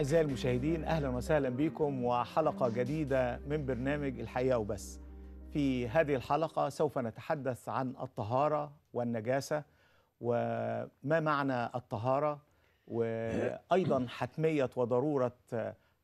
أعزائي المشاهدين أهلا وسهلا بكم وحلقة جديدة من برنامج الحقيقة وبس في هذه الحلقة سوف نتحدث عن الطهارة والنجاسة وما معنى الطهارة وأيضا حتمية وضرورة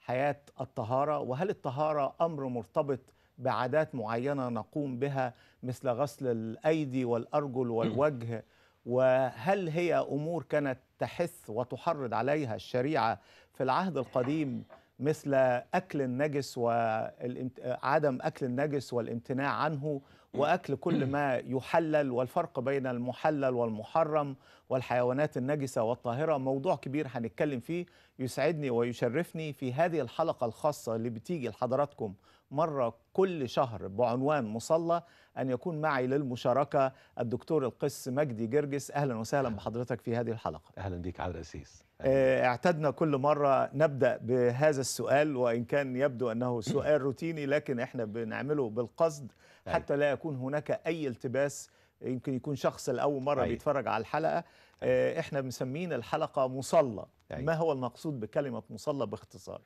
حياة الطهارة وهل الطهارة أمر مرتبط بعادات معينة نقوم بها مثل غسل الأيدي والأرجل والوجه وهل هي أمور كانت تحث وتحرض عليها الشريعه في العهد القديم مثل اكل النجس وعدم اكل النجس والامتناع عنه واكل كل ما يحلل والفرق بين المحلل والمحرم والحيوانات النجسه والطاهره موضوع كبير هنتكلم فيه يسعدني ويشرفني في هذه الحلقه الخاصه اللي بتيجي لحضراتكم مرة كل شهر بعنوان مصلى أن يكون معي للمشاركة الدكتور القس مجدي جرجس أهلا وسهلا بحضرتك في هذه الحلقة أهلا بك على الأسيس آه، اعتدنا كل مرة نبدأ بهذا السؤال وإن كان يبدو أنه سؤال روتيني لكن إحنا بنعمله بالقصد حتى لا يكون هناك أي التباس يمكن يكون شخص الأول مرة أي. بيتفرج على الحلقة أي. آه، إحنا مسمين الحلقة مصلى أي. ما هو المقصود بكلمة مصلى باختصار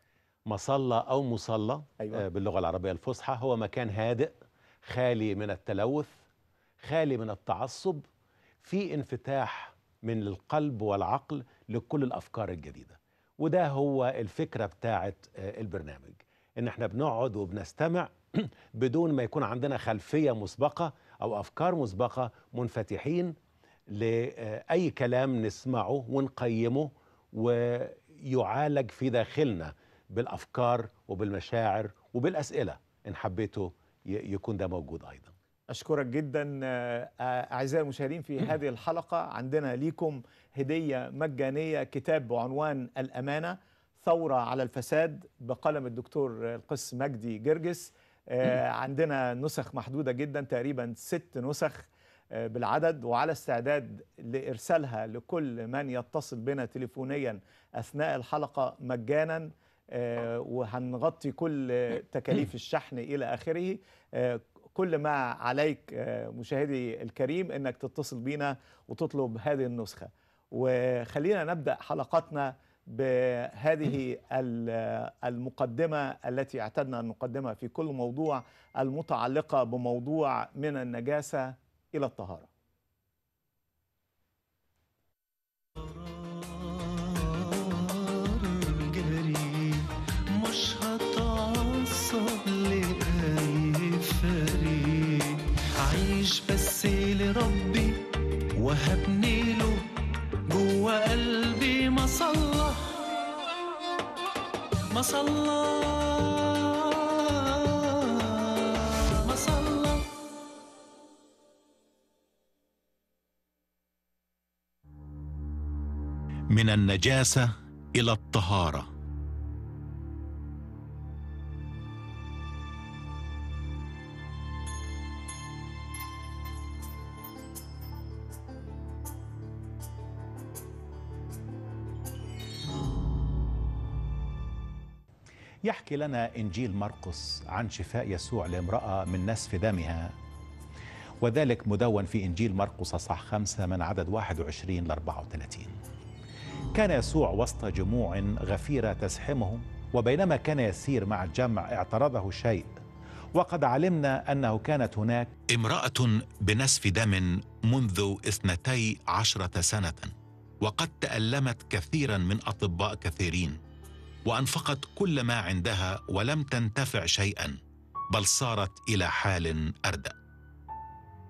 مصلى أو مصلى أيوة. آه، باللغة العربية الفصحى هو مكان هادئ خالي من التلوث خالي من التعصب في انفتاح من القلب والعقل لكل الأفكار الجديدة وده هو الفكرة بتاعة آه، البرنامج إن احنا بنقعد وبنستمع بدون ما يكون عندنا خلفية مسبقة أو أفكار مسبقة منفتحين لأي آه، كلام نسمعه ونقيمه ويعالج في داخلنا بالافكار وبالمشاعر وبالاسئله ان حبيتوا يكون ده موجود ايضا أشكرك جدا آه، أعزائي المشاهدين في هذه الحلقة عندنا ليكم هدية مجانية كتاب بعنوان الأمانة ثورة على الفساد بقلم الدكتور القس مجدي جرجس آه، عندنا نسخ محدودة جدا تقريبا ست نسخ آه، بالعدد وعلى استعداد لإرسالها لكل من يتصل بنا تليفونيا أثناء الحلقة مجانا آه، وهنغطي كل تكاليف الشحن إلى آخره آه، كل ما عليك آه، مشاهدي الكريم أنك تتصل بينا وتطلب هذه النسخة وخلينا نبدأ حلقتنا بهذه المقدمة التي اعتدنا أن نقدمها في كل موضوع المتعلقة بموضوع من النجاسة إلى الطهارة وهبني له جوا قلبي مصلى مصلى مصلى من النجاسة إلى الطهارة يحكي لنا إنجيل مرقس عن شفاء يسوع لامرأة من نسف دمها وذلك مدون في إنجيل مرقس اصحاح خمسة من عدد 21 ل 34 كان يسوع وسط جموع غفيرة تزحمهم وبينما كان يسير مع الجمع اعترضه شيء وقد علمنا أنه كانت هناك امرأة بنسف دم منذ اثنتي عشرة سنة وقد تألمت كثيرا من أطباء كثيرين وانفقت كل ما عندها ولم تنتفع شيئا بل صارت الى حال اردأ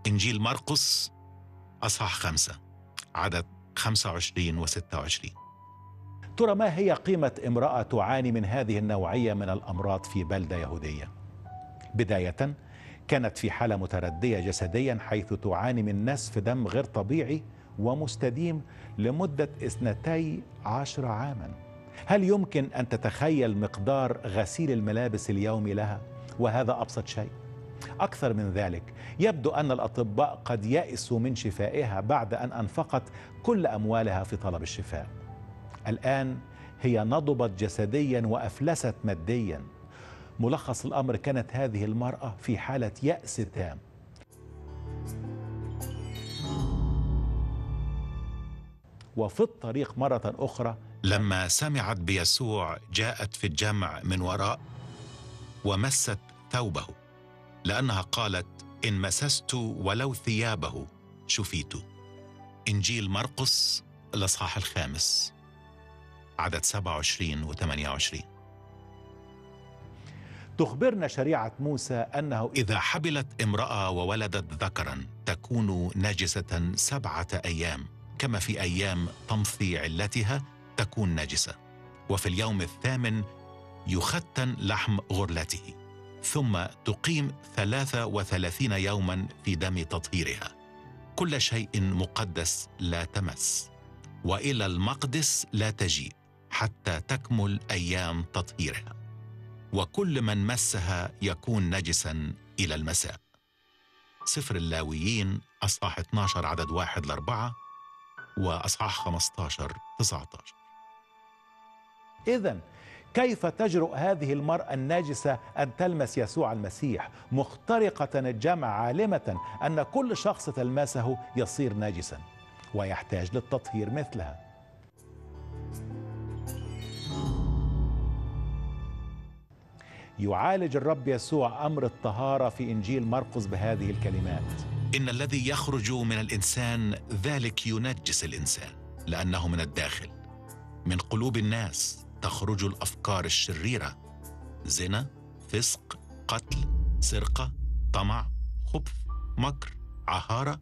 انجيل مرقس اصحاح خمسه عدد 25 و 26 ترى ما هي قيمة امرأة تعاني من هذه النوعية من الأمراض في بلدة يهودية؟ بداية كانت في حالة متردية جسديا حيث تعاني من نسف دم غير طبيعي ومستديم لمدة اثنتي عشر عاما هل يمكن أن تتخيل مقدار غسيل الملابس اليومي لها؟ وهذا أبسط شيء أكثر من ذلك يبدو أن الأطباء قد ياسوا من شفائها بعد أن أنفقت كل أموالها في طلب الشفاء الآن هي نضبت جسديا وأفلست ماديا ملخص الأمر كانت هذه المرأة في حالة يأس تام وفي الطريق مرة أخرى لما سمعت بيسوع جاءت في الجمع من وراء ومست ثوبه لأنها قالت إن مسست ولو ثيابه شفيت إنجيل مرقس الإصحاح الخامس عدد 27 و 28 تخبرنا شريعة موسى أنه إذا حبلت امرأة وولدت ذكرا تكون نجسة سبعة أيام كما في ايام طمث علتها تكون نجسه وفي اليوم الثامن يختن لحم غرلته ثم تقيم ثلاثه وثلاثين يوما في دم تطهيرها كل شيء مقدس لا تمس والى المقدس لا تجيء حتى تكمل ايام تطهيرها وكل من مسها يكون نجسا الى المساء سفر اللاويين اصحاح 12 عدد 1 ل 4 وأصحاح 15 19 إذا كيف تجرؤ هذه المرأة الناجسة أن تلمس يسوع المسيح مخترقة الجمع عالمة أن كل شخص تلمسه يصير ناجسا ويحتاج للتطهير مثلها يعالج الرب يسوع امر الطهاره في انجيل مرقس بهذه الكلمات ان الذي يخرج من الانسان ذلك ينجس الانسان لانه من الداخل من قلوب الناس تخرج الافكار الشريره زنا فسق قتل سرقه طمع خبث مكر عهاره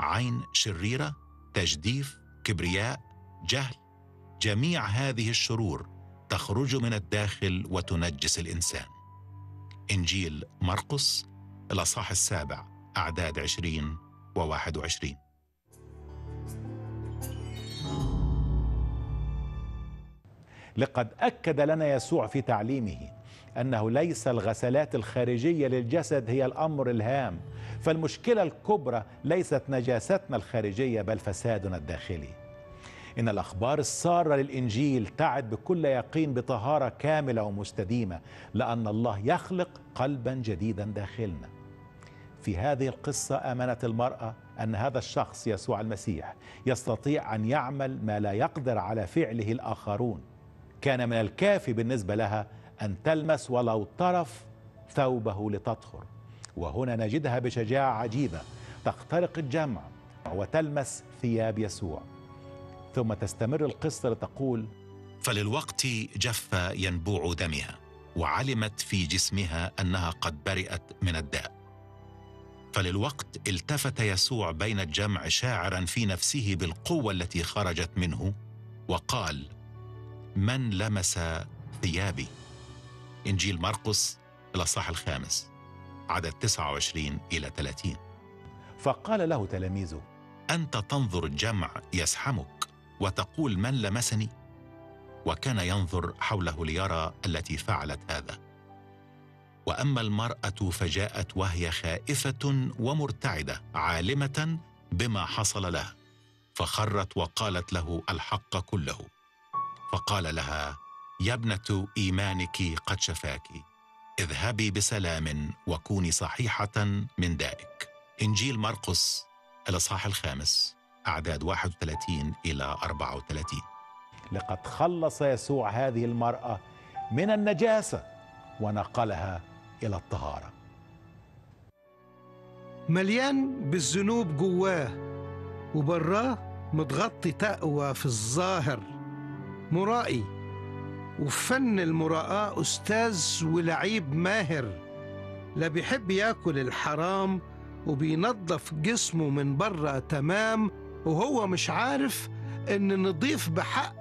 عين شريره تجديف كبرياء جهل جميع هذه الشرور تخرج من الداخل وتنجس الانسان انجيل مرقس الاصحاح السابع أعداد 20 و 21 لقد أكد لنا يسوع في تعليمه أنه ليس الغسلات الخارجية للجسد هي الأمر الهام فالمشكلة الكبرى ليست نجاستنا الخارجية بل فسادنا الداخلي إن الأخبار السارة للإنجيل تعد بكل يقين بطهارة كاملة ومستديمة لأن الله يخلق قلبا جديدا داخلنا في هذه القصة آمنت المرأة أن هذا الشخص يسوع المسيح يستطيع أن يعمل ما لا يقدر على فعله الآخرون كان من الكافي بالنسبة لها أن تلمس ولو طرف ثوبه لتطهر وهنا نجدها بشجاعة عجيبة تخترق الجمع وتلمس ثياب يسوع ثم تستمر القصة لتقول فللوقت جف ينبوع دمها وعلمت في جسمها أنها قد برئت من الداء فللوقت التفت يسوع بين الجمع شاعرا في نفسه بالقوه التي خرجت منه وقال من لمس ثيابي انجيل مرقس الاصحاح الخامس عدد 29 الى 30 فقال له تلاميذه انت تنظر الجمع يزحمك وتقول من لمسني وكان ينظر حوله ليرى التي فعلت هذا واما المراه فجاءت وهي خائفه ومرتعده عالمه بما حصل لها فخرت وقالت له الحق كله فقال لها يا ابنه ايمانك قد شفاك اذهبي بسلام وكوني صحيحه من دائك انجيل مرقس الاصحاح الخامس اعداد 31 الى 34 لقد خلص يسوع هذه المراه من النجاسه ونقلها إلى الطهارة مليان بالذنوب جواه وبراه متغطي تقوى في الظاهر مرائي وفن المراءة أستاذ ولعيب ماهر لا بيحب ياكل الحرام وبينظف جسمه من بره تمام وهو مش عارف إن نضيف بحق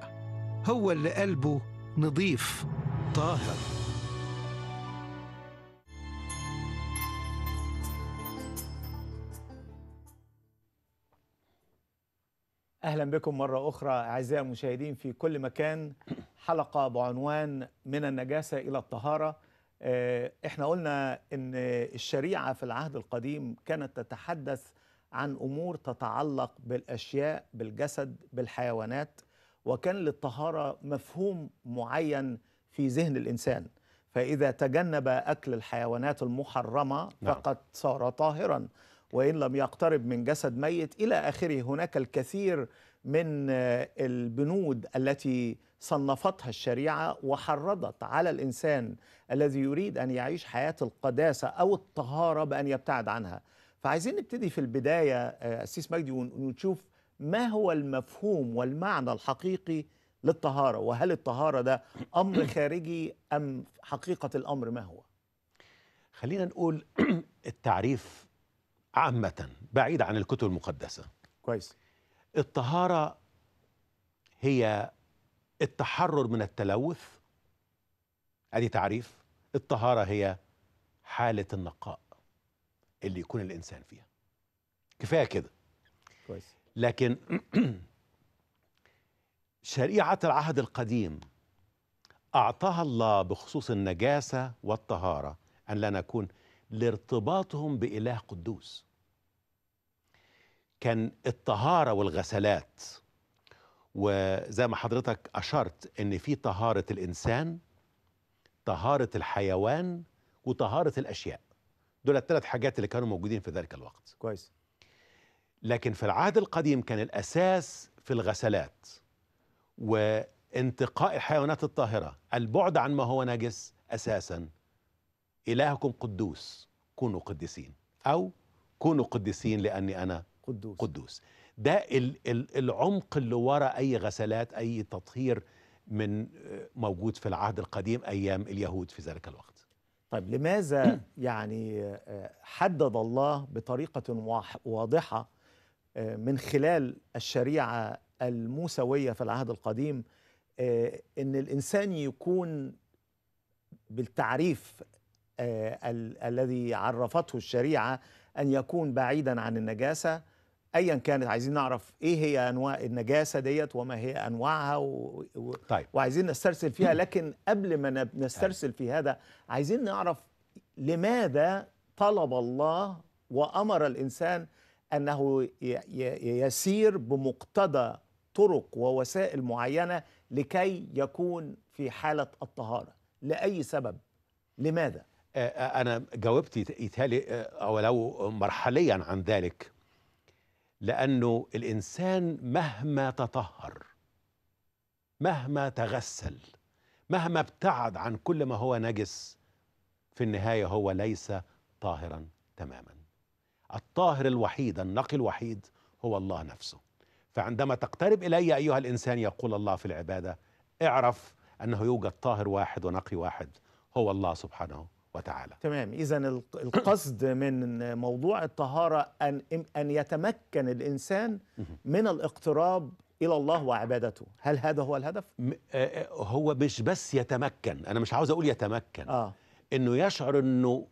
هو اللي قلبه نضيف طاهر اهلا بكم مره اخرى اعزائي المشاهدين في كل مكان حلقه بعنوان من النجاسه الى الطهاره آه، احنا قلنا ان الشريعه في العهد القديم كانت تتحدث عن امور تتعلق بالاشياء بالجسد بالحيوانات وكان للطهاره مفهوم معين في ذهن الانسان فاذا تجنب اكل الحيوانات المحرمه نعم. فقد صار طاهرا وإن لم يقترب من جسد ميت إلى آخره هناك الكثير من آه، البنود التي صنفتها الشريعة وحرضت على الإنسان الذي يريد أن يعيش حياة القداسة أو الطهارة بأن يبتعد عنها فعايزين نبتدي في البداية آه، أسيس مجدي ونشوف ما هو المفهوم والمعنى الحقيقي للطهارة وهل الطهارة ده أمر خارجي أم حقيقة الأمر ما هو خلينا نقول التعريف عامة بعيد عن الكتب المقدسة كويس الطهارة هي التحرر من التلوث ادي تعريف الطهارة هي حالة النقاء اللي يكون الإنسان فيها كفاية كده كويس لكن شريعة العهد القديم أعطاها الله بخصوص النجاسة والطهارة أن لا نكون لارتباطهم بإله قدوس كان الطهارة والغسلات وزي ما حضرتك أشرت أن في طهارة الإنسان طهارة الحيوان وطهارة الأشياء دول الثلاث حاجات اللي كانوا موجودين في ذلك الوقت كويس لكن في العهد القديم كان الأساس في الغسلات وانتقاء الحيوانات الطاهرة البعد عن ما هو نجس أساساً إلهكم قدوس كونوا قديسين أو كونوا قديسين لأني أنا قدوس, قدوس. ده العمق اللي ورا أي غسلات أي تطهير من آه، موجود في العهد القديم أيام اليهود في ذلك الوقت طيب لماذا يعني آه، حدد الله بطريقة واضحة آه، من خلال الشريعة الموسوية في العهد القديم ان الانسان يكون بالتعريف آه، ال الذي عرفته الشريعة أن يكون بعيدا عن النجاسة ايا كانت عايزين نعرف ايه هي انواع النجاسه ديت وما هي انواعها و... و... طيب. وعايزين نسترسل فيها لكن قبل ما نسترسل في هذا عايزين نعرف لماذا طلب الله وامر الانسان انه ي... يسير بمقتضى طرق ووسائل معينه لكي يكون في حاله الطهاره لاي سبب لماذا آه، آه، أنا جاوبت يتهيألي آه، ولو مرحليا عن ذلك لأنه الإنسان مهما تطهر مهما تغسل مهما ابتعد عن كل ما هو نجس في النهاية هو ليس طاهرا تماما الطاهر الوحيد النقي الوحيد هو الله نفسه فعندما تقترب إلي أيها الإنسان يقول الله في العبادة اعرف أنه يوجد طاهر واحد ونقي واحد هو الله سبحانه وتعالى تمام إذا القصد من موضوع الطهارة أن, أن يتمكن الإنسان من الاقتراب الى الله وعبادته هل هذا هو الهدف آه، آه، هو مش بس يتمكن انا مش عاوز اقول يتمكن آه. انه يشعر انه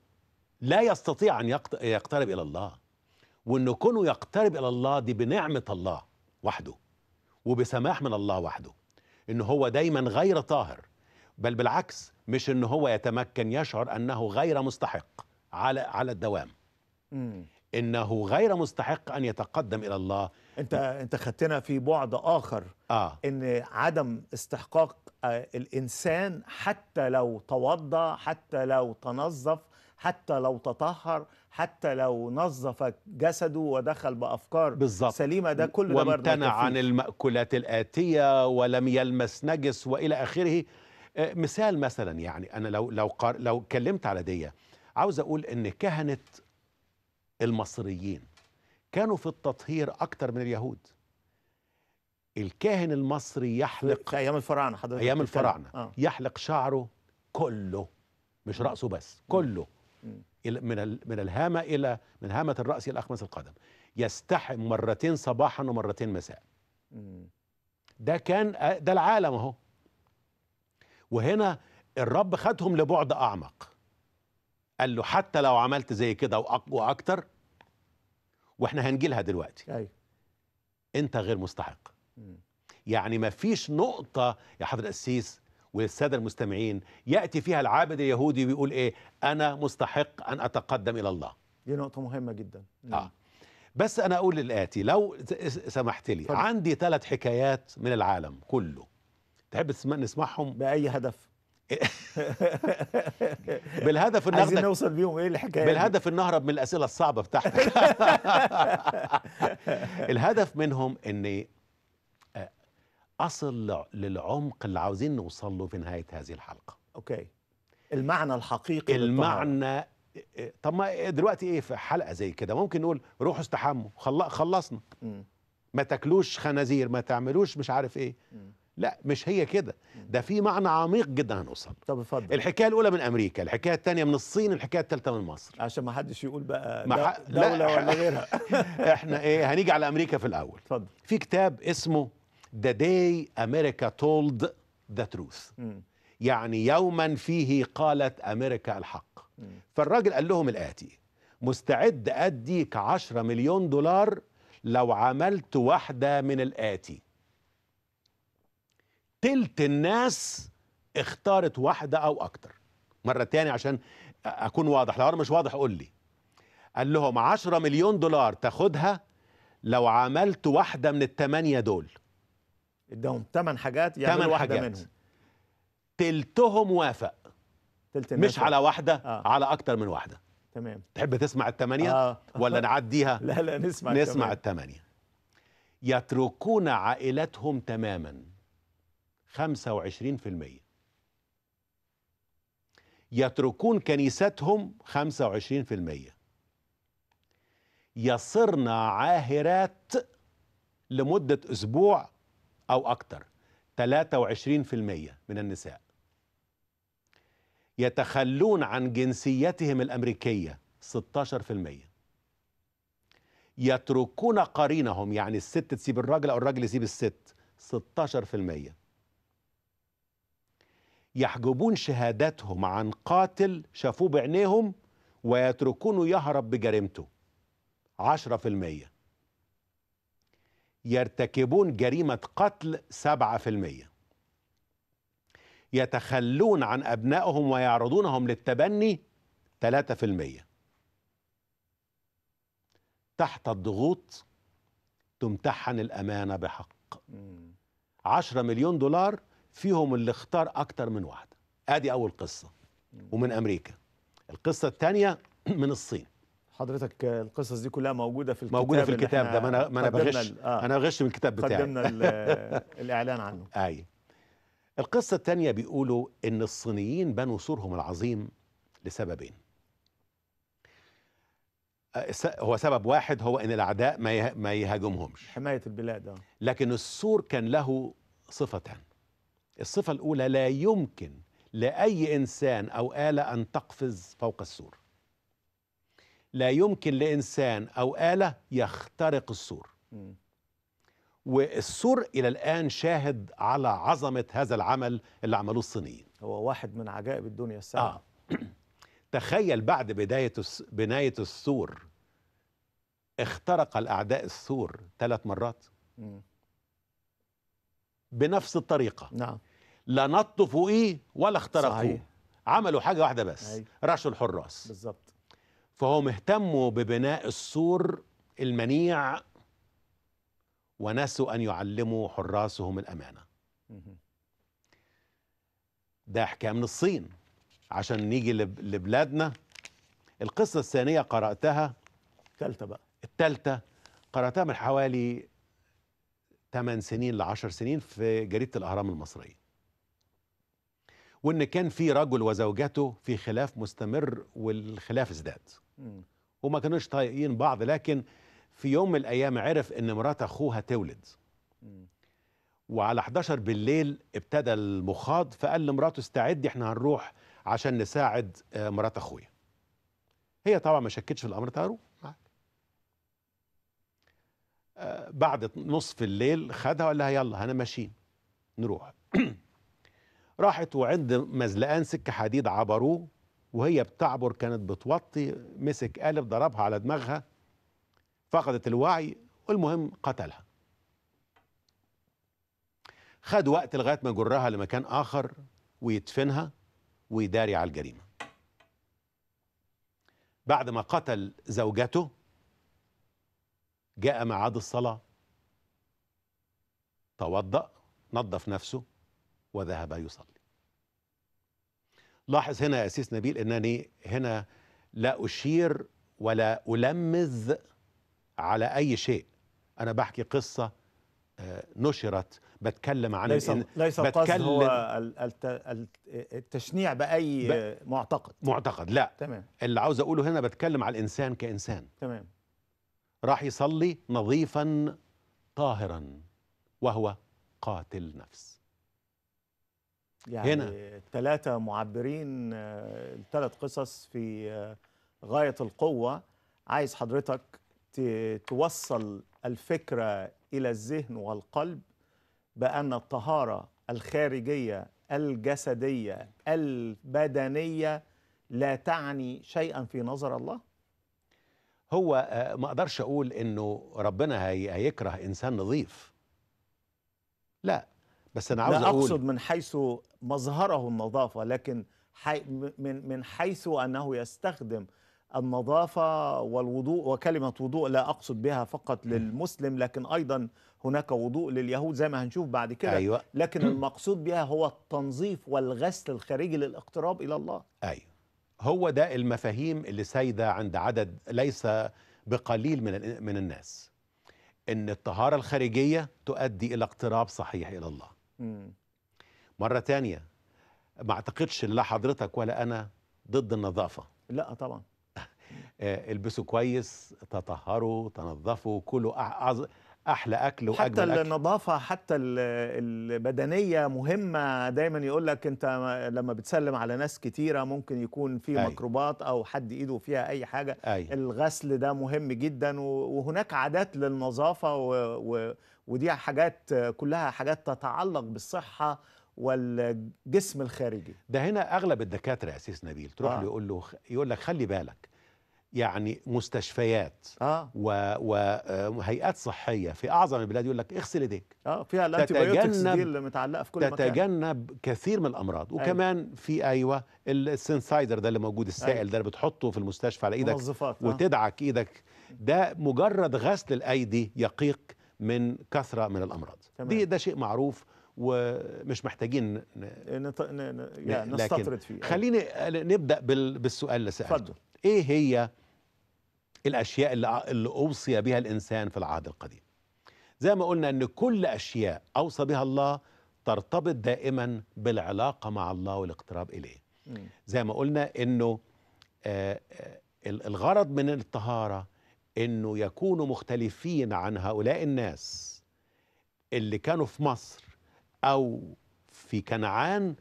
لا يستطيع ان يقترب الى الله وانه كونه يقترب الى الله دي بنعمه الله وحده وبسماح من الله وحده انه هو دايما غير طاهر بل بالعكس مش ان هو يتمكن يشعر انه غير مستحق على على الدوام مم. انه غير مستحق ان يتقدم الى الله انت انت خدتنا في بعد اخر آه. ان عدم استحقاق آه، الانسان حتى لو توضى حتى لو تنظف حتى لو تطهر حتى لو نظف جسده ودخل بافكار بالزبط. سليمه ده كل ده وامتنع عن الماكولات الاتيه ولم يلمس نجس والى اخره آه، مثال مثلا يعني انا لو لو قار لو اتكلمت على دي عاوز اقول ان كهنه المصريين كانوا في التطهير اكتر من اليهود الكاهن المصري يحلق في ايام الفراعنه حضرتك ايام الفراعنه آه. يحلق شعره كله مش راسه بس كله من من الهامه الى من هامه الراس الى اخمص القدم يستحم مرتين صباحا ومرتين مساء ده كان آه، ده العالم اهو وهنا الرب خدهم لبعد أعمق قال له حتى لو عملت زي كده وأكتر واحنا هنجيلها دلوقتي أي. انت غير مستحق يعني ما فيش نقطة يا حضرة القسيس والسادة المستمعين يأتي فيها العابد اليهودي ويقول إيه أنا مستحق أن أتقدم إلى الله دي نقطة مهمة جدا نعم. آه. بس أنا أقول الآتي لو سمحت لي فضل. عندي ثلاث حكايات من العالم كله تحب نسمعهم باي هدف بالهدف النهارده عايزين نوصل بيهم ايه الحكايه بالهدف نهرب من الاسئله الصعبه بتاعتك الهدف منهم ان آه، اصل للعمق اللي عاوزين نوصل له في نهايه هذه الحلقه اوكي المعنى الحقيقي المعنى آه، آه، طب ما دلوقتي ايه في حلقه زي كده ممكن نقول روحوا استحموا خلصنا ما تاكلوش خنازير ما تعملوش مش عارف ايه لا مش هي كده ده في معنى عميق جدا هنوصل طب اتفضل الحكايه الاولى من امريكا الحكايه الثانيه من الصين الحكايه الثالثه من مصر عشان ما حدش يقول بقى مح... دوله لا. ولا غيرها احنا ايه هنيجي على امريكا في الاول اتفضل في كتاب اسمه ذا داي امريكا تولد ذا تروث يعني يوما فيه قالت امريكا الحق فالراجل قال لهم الاتي مستعد اديك 10 مليون دولار لو عملت واحده من الاتي تلت الناس اختارت واحدة أو أكتر مرة تاني عشان أكون واضح لو أنا مش واضح قول لي قال لهم 10 مليون دولار تاخدها لو عملت واحدة من الثمانية دول ادهم ثمان حاجات يعملوا تمن واحدة حاجات. منهم تلتهم وافق تلت الناس مش على واحدة آه. على أكتر من واحدة تمام تحب تسمع الثمانية آه. ولا نعديها لا لا نسمع نسمع الثمانية يتركون عائلتهم تماما 25% يتركون كنيستهم 25% يصرن عاهرات لمدة أسبوع أو أكثر 23% من النساء يتخلون عن جنسيتهم الأمريكية 16% يتركون قرينهم يعني الست تسيب الراجل أو الراجل يسيب الست 16% يحجبون شهاداتهم عن قاتل شافوه بعينيهم ويتركونه يهرب بجريمته عشرة في المية يرتكبون جريمة قتل سبعة في المية يتخلون عن أبنائهم ويعرضونهم للتبني ثلاثة في المية تحت الضغوط تمتحن الأمانة بحق عشرة مليون دولار فيهم اللي اختار اكتر من واحده ادي اول قصه ومن امريكا القصه الثانيه من الصين حضرتك القصص دي كلها موجوده في الكتاب موجوده في الكتاب ده ما انا ما انا بغش آه انا بغش من الكتاب بتاعي قدمنا الاعلان عنه ايوه القصه الثانيه بيقولوا ان الصينيين بنوا سورهم العظيم لسببين آه، هو سبب واحد هو ان الاعداء ما يهاجمهمش حمايه البلاد آه. لكن السور كان له صفتان الصفة الأولى لا يمكن لأي إنسان أو آلة أن تقفز فوق السور لا يمكن لإنسان أو آلة يخترق السور والسور إلى الآن شاهد على عظمة هذا العمل اللي عملوه الصينيين هو واحد من عجائب الدنيا الساعة آه. تخيل بعد بداية بناية السور اخترق الأعداء السور ثلاث مرات م. بنفس الطريقة نعم لا نطوا فوقيه ولا اخترقوه صحيح. عملوا حاجه واحده بس أيوه. رشوا الحراس بالظبط فهم اهتموا ببناء السور المنيع ونسوا ان يعلموا حراسهم الامانه ده حكايه من الصين عشان نيجي لبلادنا القصه الثانيه قراتها الثالثه بقى الثالثه قراتها من حوالي 8 سنين ل 10 سنين في جريده الاهرام المصريه وان كان في رجل وزوجته في خلاف مستمر والخلاف ازداد وما كانوش طايقين بعض لكن في يوم من الايام عرف ان مرات اخوها تولد وعلى 11 بالليل ابتدى المخاض فقال لمراته استعدي احنا هنروح عشان نساعد آه، مرات اخويا هي طبعا ما شكتش في الامر تارو آه، بعد نصف الليل خدها وقال لها يلا انا ماشيين نروح راحت وعند مزلقان سكه حديد عبروه وهي بتعبر كانت بتوطي مسك قالب ضربها على دماغها فقدت الوعي والمهم قتلها خد وقت لغاية ما جرها لمكان آخر ويدفنها ويداري على الجريمة بعد ما قتل زوجته جاء ميعاد الصلاة توضأ نظف نفسه وذهب يصلي لاحظ هنا يا سيس نبيل أنني هنا لا أشير ولا ألمز على أي شيء أنا بحكي قصة آه، نشرت بتكلم عن ليس إن ليس بتكلم هو التشنيع باي ب... معتقد معتقد لا تمام اللي عاوز اقوله هنا بتكلم على الانسان كانسان تمام راح يصلي نظيفا طاهرا وهو قاتل نفس يعني هنا معبرين ثلاث آه، قصص في آه، غاية القوة عايز حضرتك توصل الفكرة إلى الذهن والقلب بأن الطهارة الخارجية الجسدية البدنية لا تعني شيئا في نظر الله هو آه، ما أقدرش أقول أنه ربنا هيكره إنسان نظيف لا بس انا عاوز لا اقول اقصد من حيث مظهره النظافه لكن حي من من حيث انه يستخدم النظافه والوضوء وكلمه وضوء لا اقصد بها فقط للمسلم لكن ايضا هناك وضوء لليهود زي ما هنشوف بعد كده أيوة. لكن المقصود بها هو التنظيف والغسل الخارجي للاقتراب الى الله ايوه هو ده المفاهيم اللي سايده عند عدد ليس بقليل من من الناس ان الطهاره الخارجيه تؤدي الى اقتراب صحيح الى الله مرة تانية ما اعتقدش لا حضرتك ولا أنا ضد النظافة لا طبعا آه، البسوا كويس تطهروا تنظفوا كله احلى اكل واجمل حتى أكل. النظافه حتى البدنيه مهمه دايما يقول لك انت لما بتسلم على ناس كتيره ممكن يكون في أي. ميكروبات او حد ايده فيها اي حاجه أي. الغسل ده مهم جدا وهناك عادات للنظافه و... و... ودي حاجات كلها حاجات تتعلق بالصحه والجسم الخارجي ده هنا اغلب الدكاتره يا سيس نبيل تروح آه. له يقول له يقول لك خلي بالك يعني مستشفيات اه وهيئات آه، صحيه في اعظم البلاد يقول لك اغسل ايديك اه فيها الانتيبيوتكس دي اللي متعلقه في كل تتجنب مكان تتجنب كثير من الامراض أيوة. وكمان أيوة. في ايوه السنسايدر ده اللي موجود السائل أيوة. ده اللي بتحطه في المستشفى على ايدك موظفات. آه. وتدعك ايدك ده مجرد غسل الايدي يقيق من كثره من الامراض تمام. دي ده شيء معروف ومش محتاجين ن... نط... ن... ن... يعني نستطرد فيه خليني آه، نبدا بال... بالسؤال اللي سالته اتفضل ايه هي الأشياء اللي, اللي أوصي بها الإنسان في العهد القديم زي ما قلنا أن كل أشياء أوصى بها الله ترتبط دائما بالعلاقة مع الله والاقتراب إليه زي ما قلنا أنه آه، آه، الغرض من الطهارة أنه يكونوا مختلفين عن هؤلاء الناس اللي كانوا في مصر أو في كنعان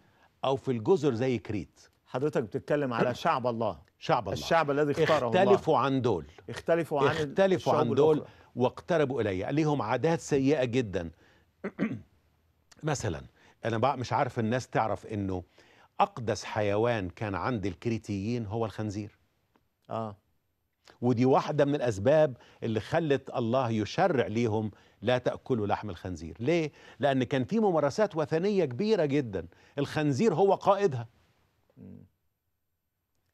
أو في الجزر زي كريت حضرتك بتتكلم على شعب الله شعب الله الشعب الذي اختاره اختلفوا الله. عن دول اختلفوا عن اختلفوا عن دول الأخرى. واقتربوا الي ليهم عادات سيئه جدا مثلا انا بقى مش عارف الناس تعرف انه اقدس حيوان كان عند الكريتيين هو الخنزير اه ودي واحده من الاسباب اللي خلت الله يشرع ليهم لا تاكلوا لحم الخنزير ليه لان كان في ممارسات وثنيه كبيره جدا الخنزير هو قائدها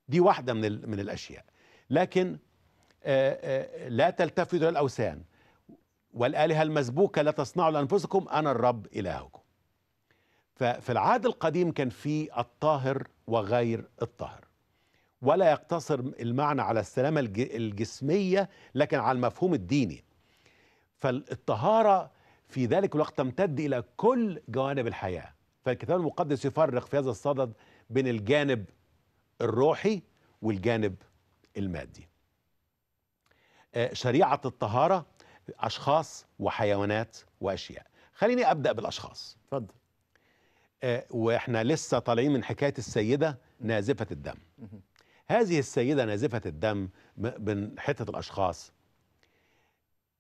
دي واحدة من من الأشياء لكن آه، آه، لا تلتفتوا للأوثان والآلهة المسبوكة لا تصنعوا لأنفسكم أنا الرب إلهكم ففي العهد القديم كان في الطاهر وغير الطاهر ولا يقتصر المعنى على السلامة الجسمية لكن على المفهوم الديني فالطهارة في ذلك الوقت تمتد إلى كل جوانب الحياة فالكتاب المقدس يفرق في هذا الصدد بين الجانب الروحي والجانب المادي آه، شريعة الطهارة أشخاص وحيوانات وأشياء خليني أبدأ بالأشخاص فضل. آه، وإحنا لسه طالعين من حكاية السيدة نازفة الدم هذه السيدة نازفة الدم من حتة الأشخاص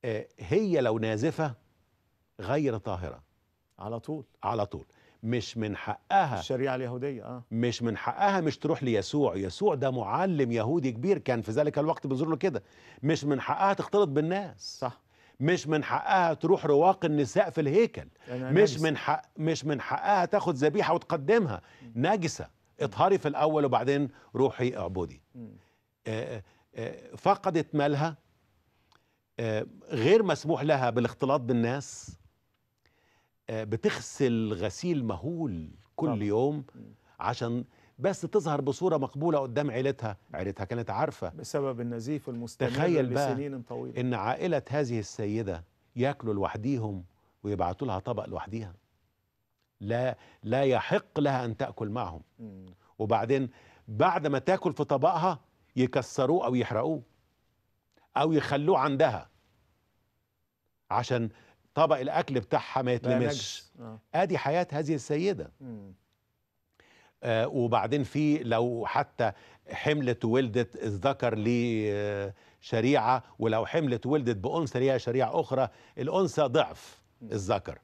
آه، هي لو نازفة غير طاهرة على طول على طول مش من حقها الشريعة اليهودية آه. مش من حقها مش تروح ليسوع يسوع ده معلم يهودي كبير كان في ذلك الوقت بنظر له كده مش من حقها تختلط بالناس صح مش من حقها تروح رواق النساء في الهيكل يعني مش من حق مش من حقها تاخد ذبيحه وتقدمها نجسه اطهري في الاول وبعدين روحي اعبدي آه، آه، آه، فقدت مالها غير مسموح لها بالاختلاط بالناس آه، بتغسل غسيل مهول كل طبعا. يوم عشان بس تظهر بصوره مقبوله قدام عيلتها عيلتها كانت عارفه بسبب النزيف المستمر تخيل بقى لسنين طويله ان عائله هذه السيده ياكلوا لوحديهم ويبعتوا لها طبق لوحديها لا لا يحق لها ان تاكل معهم وبعدين بعد ما تاكل في طبقها يكسروه او يحرقوه او يخلوه عندها عشان طبق الاكل بتاعها ما يتلمش آه. ادي حياه هذه السيده آه وبعدين في لو حتى حملت وولدت الذكر ليه آه، شريعه ولو حملت وولدت بانثى ليها شريعه اخرى الانثى ضعف الذكر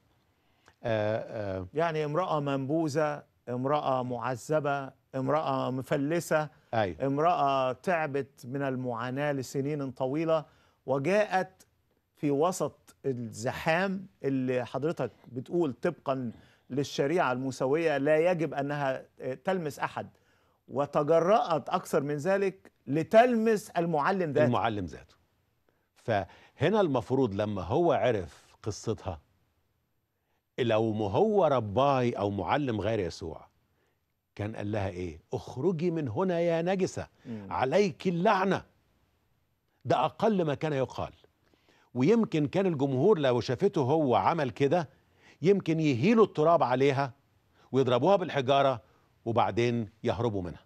آه آه يعني امراه منبوذه امراه معذبه امراه مفلسه أيوه. امراه تعبت من المعاناه لسنين طويله وجاءت في وسط الزحام اللي حضرتك بتقول طبقا للشريعة الموسوية لا يجب أنها تلمس أحد وتجرأت أكثر من ذلك لتلمس المعلم ذاته المعلم ذاته فهنا المفروض لما هو عرف قصتها لو هو رباي أو معلم غير يسوع كان قال لها إيه اخرجي من هنا يا نجسة عليك اللعنة ده أقل ما كان يقال ويمكن كان الجمهور لو شافته هو عمل كده يمكن يهيلوا التراب عليها ويضربوها بالحجارة وبعدين يهربوا منها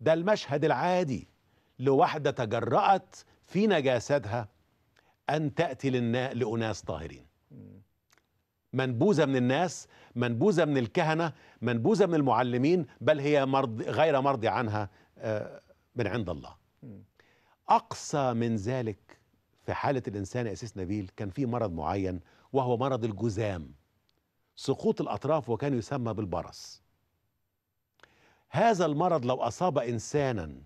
ده المشهد العادي لواحدة تجرأت في نجاستها أن تأتي لأناس طاهرين منبوذة من الناس منبوذة من الكهنة منبوذة من المعلمين بل هي مرض غير مرضي عنها آه، من عند الله أقصى من ذلك في حالة الإنسان يا أسيس نبيل كان في مرض معين وهو مرض الجزام سقوط الأطراف وكان يسمى بالبرص هذا المرض لو أصاب إنسانا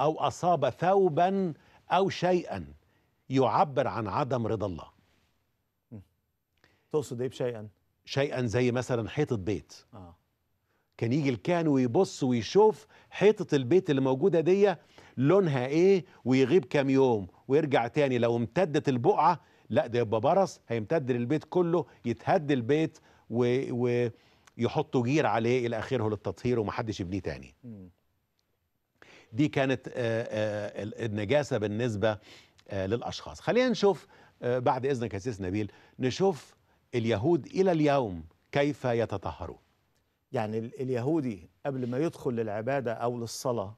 أو أصاب ثوبا أو شيئا يعبر عن عدم رضا الله تقصد إيه بشيئا؟ شيئا زي مثلا حيطة بيت آه. كان يجي الكان ويبص ويشوف حيطة البيت اللي موجودة دي لونها ايه ويغيب كام يوم ويرجع تاني لو امتدت البقعه لا ده يبقى برص هيمتد للبيت كله يتهد البيت و... ويحطوا جير عليه الى اخره للتطهير ومحدش يبنيه تاني دي كانت آه، آه، النجاسه بالنسبه آه، للاشخاص خلينا نشوف بعد اذنك يا سيس نبيل نشوف اليهود الى اليوم كيف يتطهرون يعني اليهودي قبل ما يدخل للعباده او للصلاه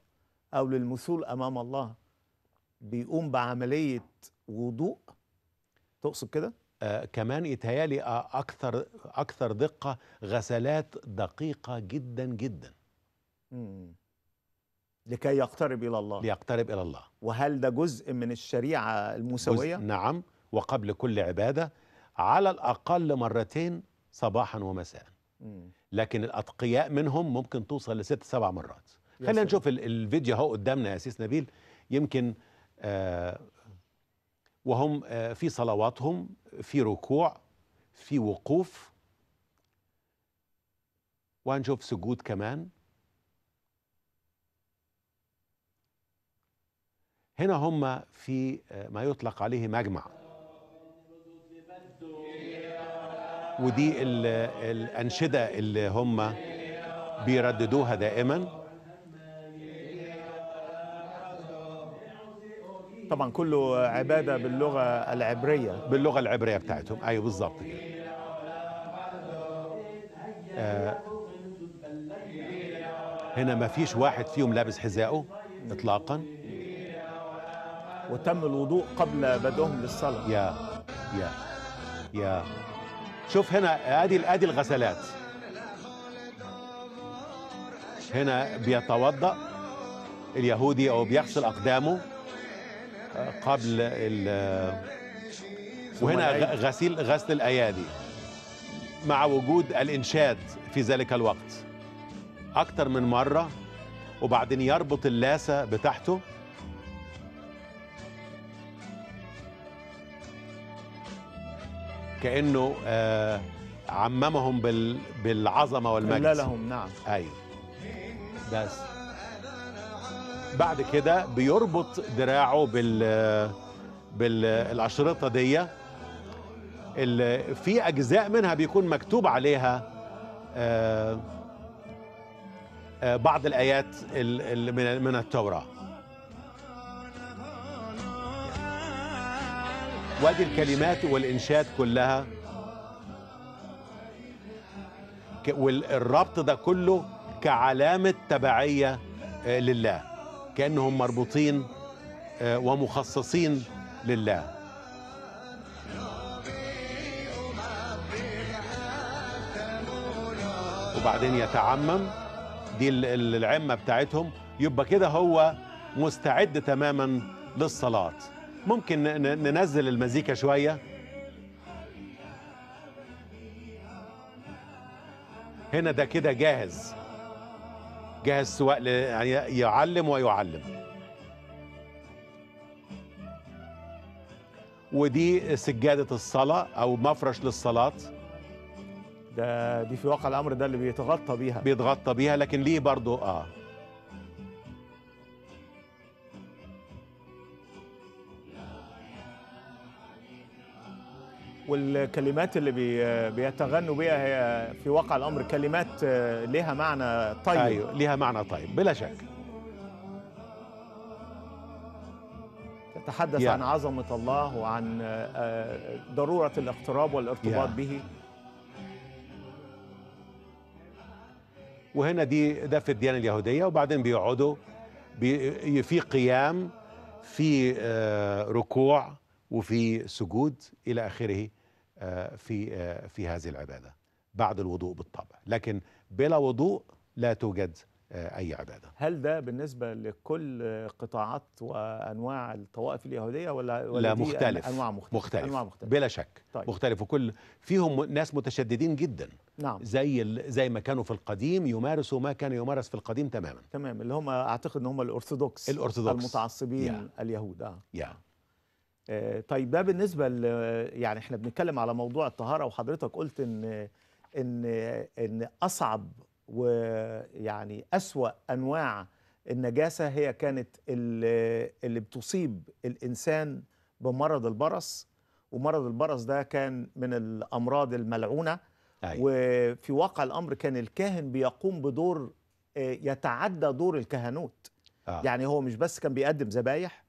أو للمثول أمام الله بيقوم بعملية وضوء تقصد كده؟ آه كمان يتهيالي آه أكثر أكثر دقة غسلات دقيقة جدا جدا مم. لكي يقترب إلى الله ليقترب إلى الله وهل ده جزء من الشريعة الموسويه نعم وقبل كل عبادة على الأقل مرتين صباحا ومساء لكن الأتقياء منهم ممكن توصل لست سبع مرات خلينا نشوف الفيديو اهو قدامنا يا سيس نبيل يمكن آه، وهم آه، في صلواتهم في ركوع في وقوف وهنشوف سجود كمان هنا هم في آه، ما يطلق عليه مجمع ودي الأنشدة اللي هم بيرددوها دائما طبعا كله عباده باللغه العبريه باللغه العبريه بتاعتهم ايوه بالظبط كده آه، هنا ما فيش واحد فيهم لابس حذائه اطلاقا وتم الوضوء قبل بدؤهم للصلاه يا يا يا شوف هنا ادي ادي الغسلات هنا بيتوضا اليهودي او بيغسل اقدامه قبل ال وهنا غسيل غسل الايادي مع وجود الانشاد في ذلك الوقت اكثر من مره وبعدين يربط اللاسه بتاعته كانه آه عممهم بالعظمه والمجد لهم نعم ايوه بس بعد كده بيربط دراعه بال بالاشرطه دي في اجزاء منها بيكون مكتوب عليها آه، آه، بعض الايات من التوراه وادي الكلمات والانشاد كلها والربط ده كله كعلامه تبعيه آه، لله كأنهم مربوطين آه، ومخصصين لله وبعدين يتعمم دي العمة بتاعتهم يبقى كده هو مستعد تماما للصلاة ممكن ننزل المزيكا شوية هنا ده كده جاهز جاهز سواء يعني يعلم ويعلم ودي سجادة الصلاة أو مفرش للصلاة ده دي في واقع الأمر ده اللي بيتغطى بيها بيتغطى بيها لكن ليه برضه آه والكلمات اللي بي بيتغنوا بيها هي في واقع الامر كلمات آه، لها معنى طيب ايوه لها معنى طيب بلا شك تتحدث عن عظمه الله وعن آه، آه، ضروره الاقتراب والارتباط به وهنا دي ده في الديانه اليهوديه وبعدين بيقعدوا بي في قيام في ركوع وفي سجود الى اخره آه، في آه، في هذه العباده بعد الوضوء بالطبع لكن بلا وضوء لا توجد آه، اي عباده هل ده بالنسبه لكل قطاعات وانواع الطوائف اليهوديه ولا, ولا لا مختلف انواع مختلف مختلف, أنواع مختلفه بلا شك طيب. مختلف وكل فيهم ناس متشددين جدا نعم زي زي ما كانوا في القديم يمارسوا ما كان يمارس في القديم تماما تمام اللي هم اعتقد ان هم الارثوذكس الارثوذكس المتعصبين يا. اليهود اه يا. آه، طيب ده بالنسبه يعني احنا بنتكلم على موضوع الطهاره وحضرتك قلت ان ان ان اصعب ويعني اسوا انواع النجاسه هي كانت اللي بتصيب الانسان بمرض البرص ومرض البرص ده كان من الامراض الملعونه أيوة. وفي واقع الامر كان الكاهن بيقوم بدور آه، يتعدى دور الكهنوت آه. يعني هو مش بس كان بيقدم ذبايح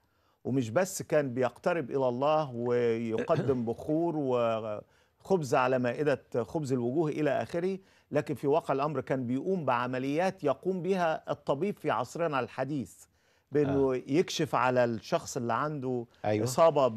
ومش بس كان بيقترب إلى الله ويقدم بخور وخبز على مائدة خبز الوجوه إلى آخره لكن في واقع الأمر كان بيقوم بعمليات يقوم بها الطبيب في عصرنا الحديث بانه آه. يكشف على الشخص اللي عنده أيوة. اصابه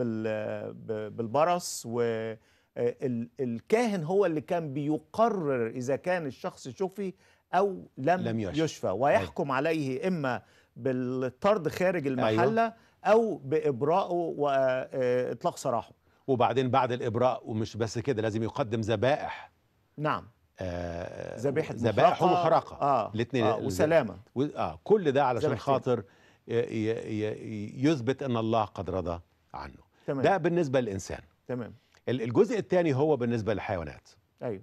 بالبرص والكاهن هو اللي كان بيقرر اذا كان الشخص شفي او لم, لم يشفى, يشفى أيوه. ويحكم أيوة. عليه اما بالطرد خارج المحله أيوة. او بابرائه آه، واطلاق آه، سراحه وبعدين بعد الابراء ومش بس كده لازم يقدم ذبائح نعم آه ذبيحه ذبائح ومخرقه اه الاثنين آه وسلامه و... اه كل ده علشان خاطر ي... ي... يثبت ان الله قد رضى عنه تمام. ده بالنسبه للانسان تمام الجزء الثاني هو بالنسبه للحيوانات ايوه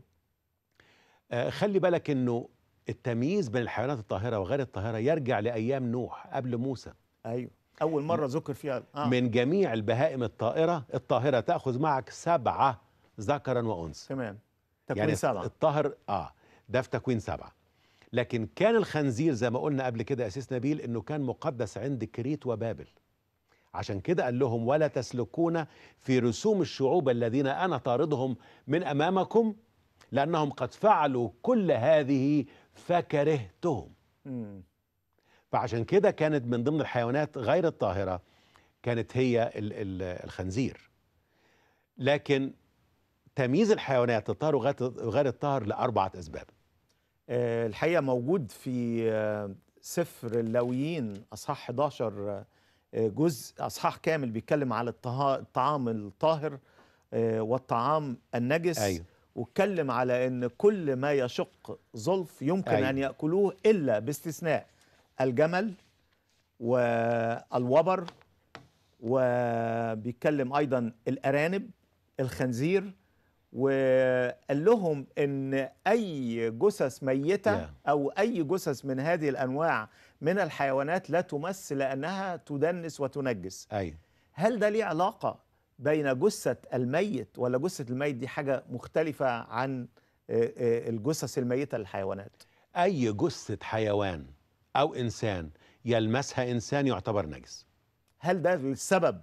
آه خلي بالك انه التمييز بين الحيوانات الطاهره وغير الطاهره يرجع لايام نوح قبل موسى ايوه أول مرة ذكر فيها آه. من جميع البهائم الطائرة الطاهرة تأخذ معك سبعة ذكرا وأنثى تمام تكوين يعني سبعة الطاهر آه ده في تكوين سبعة لكن كان الخنزير زي ما قلنا قبل كده أسيس نبيل أنه كان مقدس عند كريت وبابل عشان كده قال لهم ولا تسلكون في رسوم الشعوب الذين أنا طاردهم من أمامكم لأنهم قد فعلوا كل هذه فكرهتهم فعشان كده كانت من ضمن الحيوانات غير الطاهرة كانت هي الخنزير لكن تمييز الحيوانات الطاهر وغير الطاهر لأربعة أسباب آه، الحقيقة موجود في آه، سفر اللاويين أصحاح 11 آه، جزء أصحاح كامل بيتكلم على الطعام الطاهر والطعام النجس أيوه. واتكلم على أن كل ما يشق ظلف يمكن أيوه. أن يأكلوه إلا باستثناء الجمل والوبر وبيتكلم ايضا الارانب الخنزير وقال لهم ان اي جثث ميته او اي جثث من هذه الانواع من الحيوانات لا تمس لانها تدنس وتنجس أي. هل ده ليه علاقه بين جثه الميت ولا جثه الميت دي حاجه مختلفه عن آه، آه، الجثث الميته للحيوانات اي جثه حيوان أو إنسان يلمسها إنسان يعتبر نجس هل ده السبب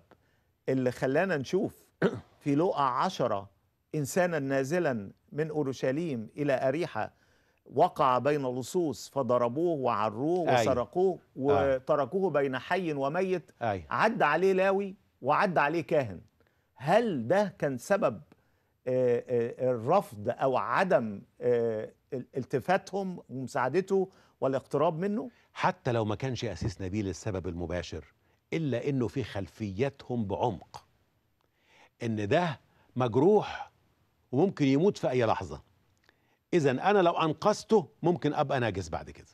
اللي خلانا نشوف في لقا عشرة إنسانا نازلا من أورشليم إلى أريحة وقع بين لصوص فضربوه وعروه وسرقوه آه. وتركوه بين حي وميت أي. عد عليه لاوي وعد عليه كاهن هل ده كان سبب آه، آه، الرفض أو عدم التفاتهم ومساعدته والاقتراب منه؟ حتى لو ما كانش أسيس نبيل السبب المباشر إلا إنه في خلفيتهم بعمق إن ده مجروح وممكن يموت في أي لحظة إذا أنا لو أنقذته ممكن أبقى ناجس بعد كده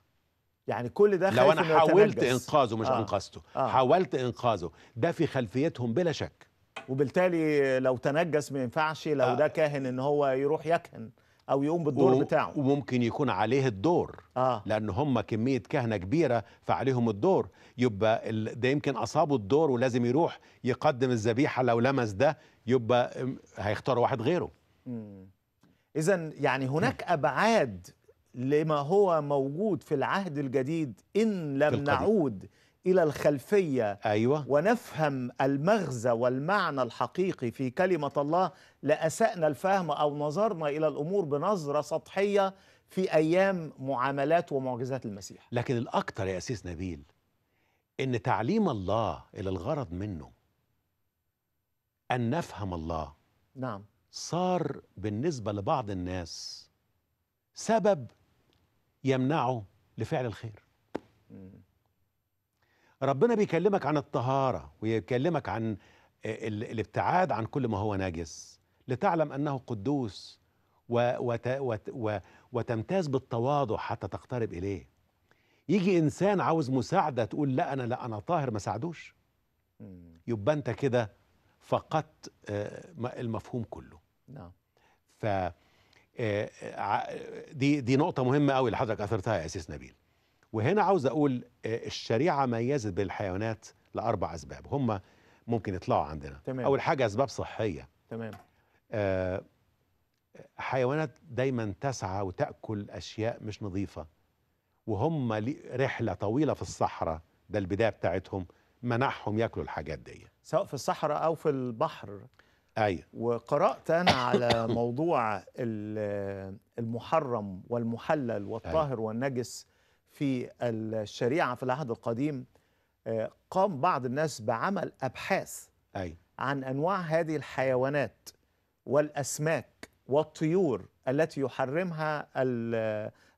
يعني كل ده لو أنا حاولت تنجز. إنقاذه مش آه. أنقذته آه. حاولت إنقاذه ده في خلفيتهم بلا شك وبالتالي لو تنجس ما ينفعش لو آه. ده كاهن ان هو يروح يكهن او يقوم بالدور بتاعه وممكن يكون عليه الدور آه. لان هم كميه كهنه كبيره فعليهم الدور يبقى ال... ده يمكن اصابه الدور ولازم يروح يقدم الذبيحه لو لمس ده يبقى هيختاروا واحد غيره اذا يعني هناك ابعاد لما هو موجود في العهد الجديد ان لم نعود إلى الخلفية أيوة. ونفهم المغزى والمعنى الحقيقي في كلمة الله لأسأنا الفهم أو نظرنا إلى الأمور بنظرة سطحية في أيام معاملات ومعجزات المسيح لكن الأكثر يا أسيس نبيل إن تعليم الله إلى الغرض منه أن نفهم الله نعم صار بالنسبة لبعض الناس سبب يمنعه لفعل الخير ربنا بيكلمك عن الطهارة ويكلمك عن الابتعاد عن كل ما هو نجس لتعلم انه قدوس وتمتاز بالتواضع حتى تقترب اليه يجي انسان عاوز مساعده تقول لا انا لا انا طاهر ما ساعدوش يبقى انت كده فقدت آه، المفهوم كله نعم ف آه، آه، دي دي نقطة مهمة قوي اللي حضرتك أثرتها يا أسيس نبيل. وهنا عاوز أقول الشريعة ميزت بين الحيوانات لأربع أسباب، هم ممكن يطلعوا عندنا. تمام. أول حاجة أسباب صحية. تمام. آه، حيوانات دايما تسعى وتاكل اشياء مش نظيفه وهم رحله طويله في الصحراء ده البدايه بتاعتهم منعهم ياكلوا الحاجات دي سواء في الصحراء او في البحر ايوه وقرات انا على موضوع المحرم والمحلل والطاهر والنجس في الشريعه في العهد القديم آه، قام بعض الناس بعمل ابحاث أيوة. عن انواع هذه الحيوانات والأسماك والطيور التي يحرمها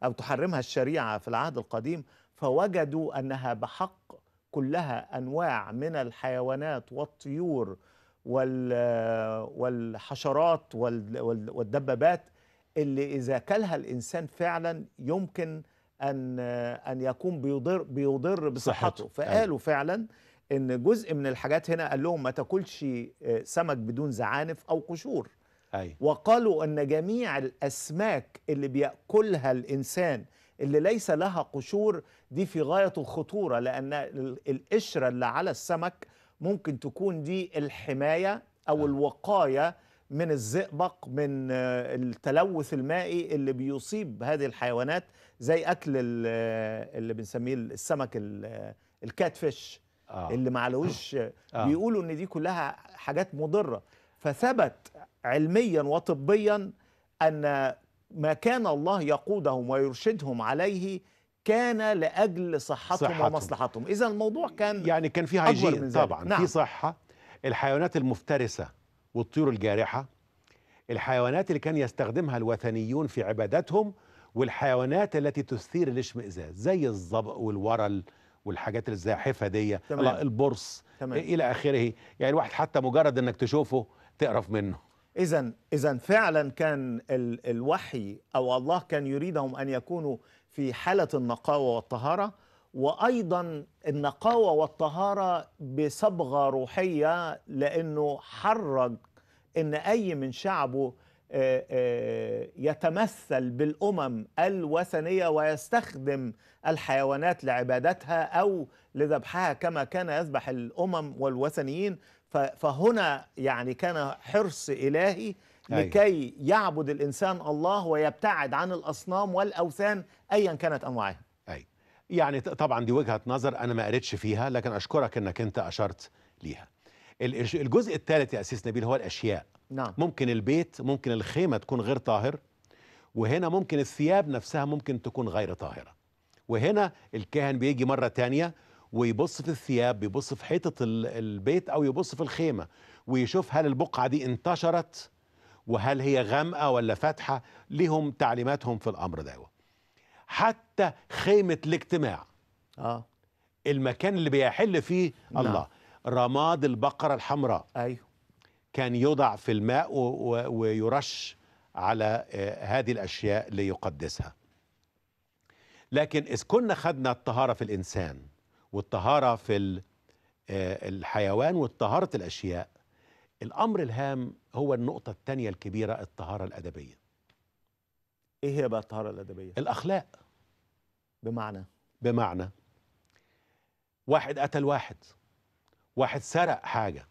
أو تحرمها الشريعة في العهد القديم فوجدوا أنها بحق كلها أنواع من الحيوانات والطيور والحشرات والدبابات اللي إذا كلها الإنسان فعلا يمكن أن أن يكون بيضر بيضر بصحته أيوة. فقالوا فعلا ان جزء من الحاجات هنا قال لهم ما تاكلش آه، سمك بدون زعانف او قشور أي. وقالوا ان جميع الاسماك اللي بياكلها الانسان اللي ليس لها قشور دي في غايه الخطوره لان القشره اللي على السمك ممكن تكون دي الحمايه او آه. الوقايه من الزئبق من آه، التلوث المائي اللي بيصيب هذه الحيوانات زي اكل آه، اللي بنسميه السمك الكاتفيش آه. اللي معلوش آه. بيقولوا ان دي كلها حاجات مضره فثبت علميا وطبيا ان ما كان الله يقودهم ويرشدهم عليه كان لاجل صحتهم, صحتهم. ومصلحتهم اذا الموضوع كان يعني كان في هايجين طبعا نعم. في صحه الحيوانات المفترسه والطيور الجارحه الحيوانات اللي كان يستخدمها الوثنيون في عباداتهم والحيوانات التي تثير الاشمئزاز زي الظبأ والورل والحاجات الزاحفه دي تمام. البورص تمام. إيه الى اخره يعني الواحد حتى مجرد انك تشوفه تقرف منه اذا اذا فعلا كان ال الوحي او الله كان يريدهم ان يكونوا في حاله النقاوه والطهاره وايضا النقاوه والطهاره بصبغه روحيه لانه حرج ان اي من شعبه آه، آه، يتمثل بالامم الوثنيه ويستخدم الحيوانات لعبادتها او لذبحها كما كان يذبح الامم والوثنيين فهنا يعني كان حرص الهي أيوة. لكي يعبد الانسان الله ويبتعد عن الاصنام والاوثان ايا كانت انواعها اي يعني طبعا دي وجهه نظر انا ما قريتش فيها لكن اشكرك انك انت اشرت ليها الجزء الثالث يا أسيس نبيل هو الأشياء نعم. ممكن البيت ممكن الخيمة تكون غير طاهر وهنا ممكن الثياب نفسها ممكن تكون غير طاهرة وهنا الكاهن بيجي مرة تانية ويبص في الثياب بيبص في حيطة البيت أو يبص في الخيمة ويشوف هل البقعة دي انتشرت وهل هي غامقة ولا فاتحة لهم تعليماتهم في الأمر ده حتى خيمة الاجتماع آه. المكان اللي بيحل فيه نعم. الله نعم. رماد البقرة الحمراء أيوه كان يوضع في الماء ويرش على آه، هذه الأشياء ليقدسها لكن إذ كنا خدنا الطهارة في الإنسان والطهارة في آه، الحيوان وطهارة الأشياء الأمر الهام هو النقطة الثانية الكبيرة الطهارة الأدبية إيه هي بقى الطهارة الأدبية؟ الأخلاق بمعنى؟ بمعنى واحد قتل واحد واحد سرق حاجة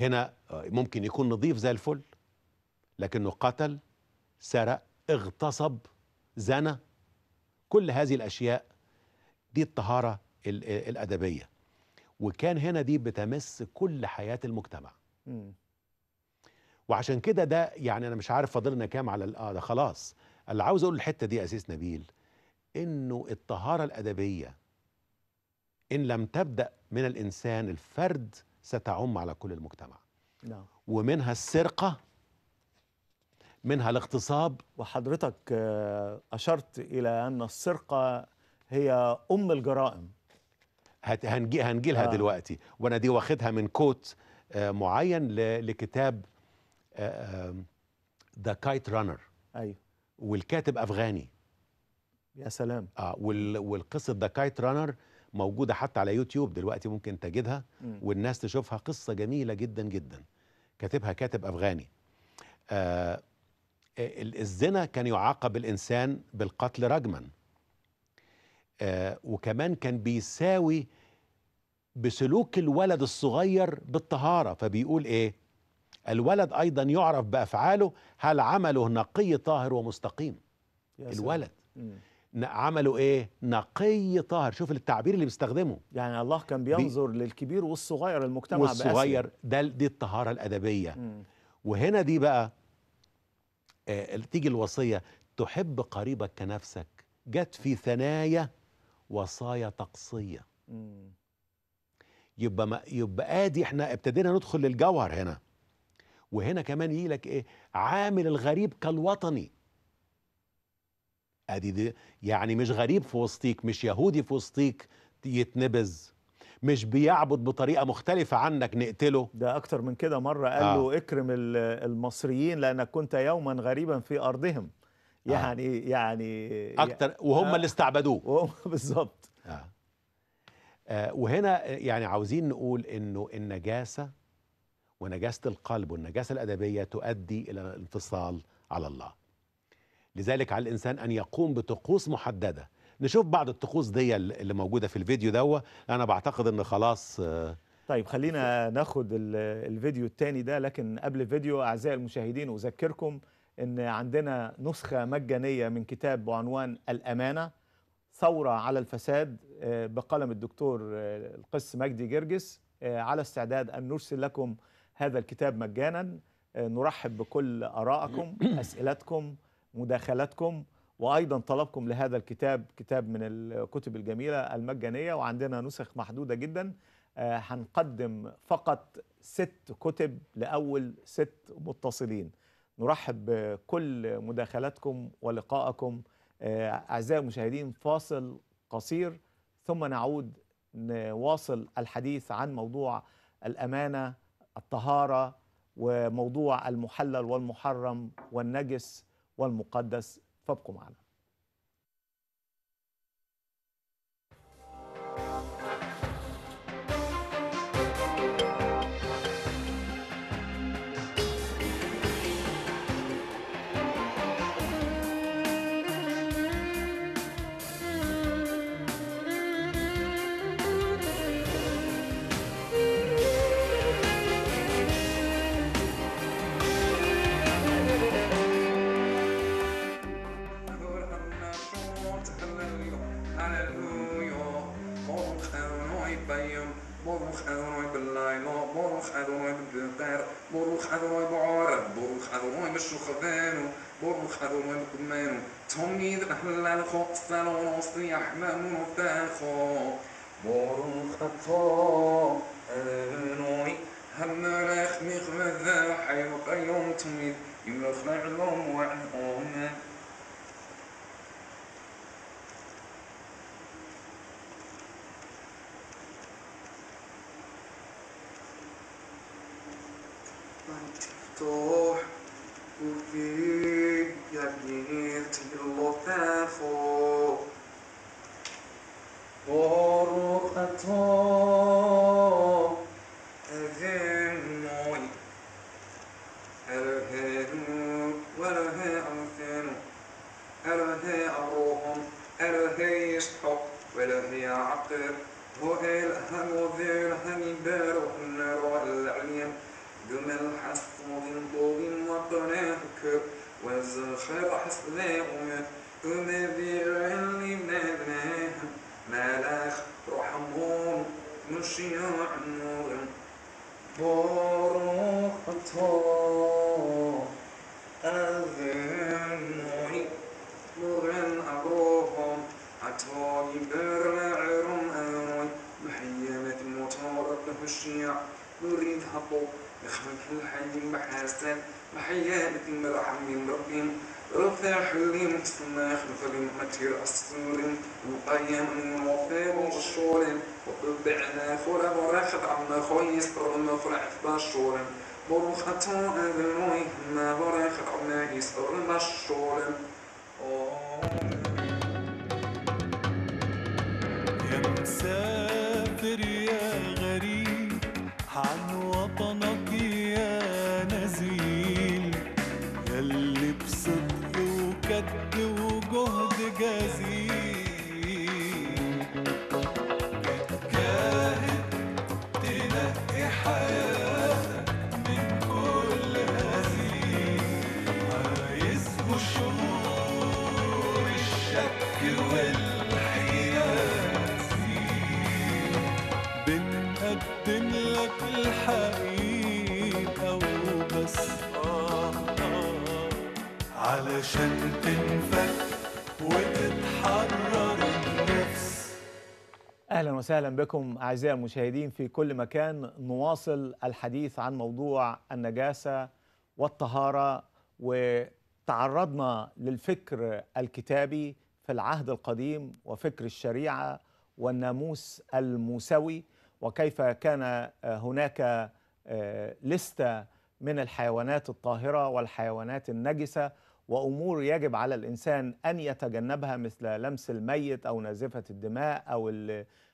هنا آه، ممكن يكون نظيف زي الفل لكنه قتل سرق اغتصب زنى كل هذه الأشياء دي الطهارة الأدبية وكان هنا دي بتمس كل حياة المجتمع م. وعشان كده ده يعني أنا مش عارف فاضلنا كام على آه ده خلاص اللي عاوز أقول الحتة دي أسيس نبيل إنه الطهارة الأدبية إن لم تبدأ من الإنسان الفرد ستعم على كل المجتمع نعم. ومنها السرقة منها الاغتصاب وحضرتك آه، أشرت إلى أن السرقة هي أم الجرائم هنجي هنجي لها آه. دلوقتي وأنا دي واخدها من كوت آه، معين لكتاب ذا كايت رانر أيوه والكاتب أفغاني يا سلام آه والقصة ذا كايت رانر موجوده حتى على يوتيوب دلوقتي ممكن تجدها والناس تشوفها قصه جميله جدا جدا كاتبها كاتب افغاني آه الزنا كان يعاقب الانسان بالقتل رجما آه وكمان كان بيساوي بسلوك الولد الصغير بالطهاره فبيقول ايه الولد ايضا يعرف بافعاله هل عمله نقي طاهر ومستقيم الولد مم. عملوا ايه نقي طاهر شوف التعبير اللي بيستخدمه يعني الله كان بينظر بي... للكبير والصغير المجتمع والصغير ده دي الطهاره الادبيه وهنا دي بقى آه تيجي الوصيه تحب قريبك كنفسك جت في ثنايا وصايا تقصيه يبقى ما يبقى ادي احنا ابتدينا ندخل للجوهر هنا وهنا كمان يجي لك ايه عامل الغريب كالوطني ادي دي يعني مش غريب في وسطيك مش يهودي في وسطيك يتنبذ مش بيعبد بطريقه مختلفه عنك نقتله ده اكتر من كده مره قال آه. له اكرم المصريين لانك كنت يوما غريبا في ارضهم آه. يعني آه. يعني اكتر وهم آه. اللي استعبدوه بالظبط آه. آه وهنا يعني عاوزين نقول انه النجاسه ونجاسه القلب والنجاسه الادبيه تؤدي الى الانفصال على الله لذلك على الإنسان أن يقوم بطقوس محددة نشوف بعض الطقوس دي اللي موجودة في الفيديو دوت أنا بعتقد أن خلاص آه، طيب خلينا ناخد الفيديو الثاني ده لكن قبل الفيديو أعزائي المشاهدين أذكركم أن عندنا نسخة مجانية من كتاب بعنوان الأمانة ثورة على الفساد آه، بقلم الدكتور آه، القس مجدي جرجس على استعداد أن نرسل لكم هذا الكتاب مجانا نرحب بكل ارائكم أسئلتكم مداخلاتكم وايضا طلبكم لهذا الكتاب كتاب من الكتب الجميله المجانيه وعندنا نسخ محدوده جدا آه، هنقدم فقط ست كتب لاول ست متصلين نرحب بكل مداخلاتكم ولقائكم آه، اعزائي المشاهدين فاصل قصير ثم نعود نواصل الحديث عن موضوع الامانه الطهاره وموضوع المحلل والمحرم والنجس والمقدس فابقوا معنا بروخ خضروي بعارض بورو خضروي مشو خذانو بورو خضروي مكمانو تهمي ذبحل الخو سالون وصي أحمام وثاخو بروخ خطو أذنوي هم راخ مخمذا حيو قيوم تميد يملخ نعلم وعهم Tô, porque אַפֿאָר אַ רעשט אַן גואָיע אינסטרומענט פֿאַר אַ צווייסטע שורן מורגן האט ער אַ נוי מאָרך عشان تنفك وتتحرر النفس اهلا وسهلا بكم اعزائي المشاهدين في كل مكان نواصل الحديث عن موضوع النجاسه والطهاره وتعرضنا للفكر الكتابي في العهد القديم وفكر الشريعه والناموس الموسوي وكيف كان آه، هناك آه، لسته من الحيوانات الطاهره والحيوانات النجسه وأمور يجب على الإنسان أن يتجنبها مثل لمس الميت أو نازفة الدماء أو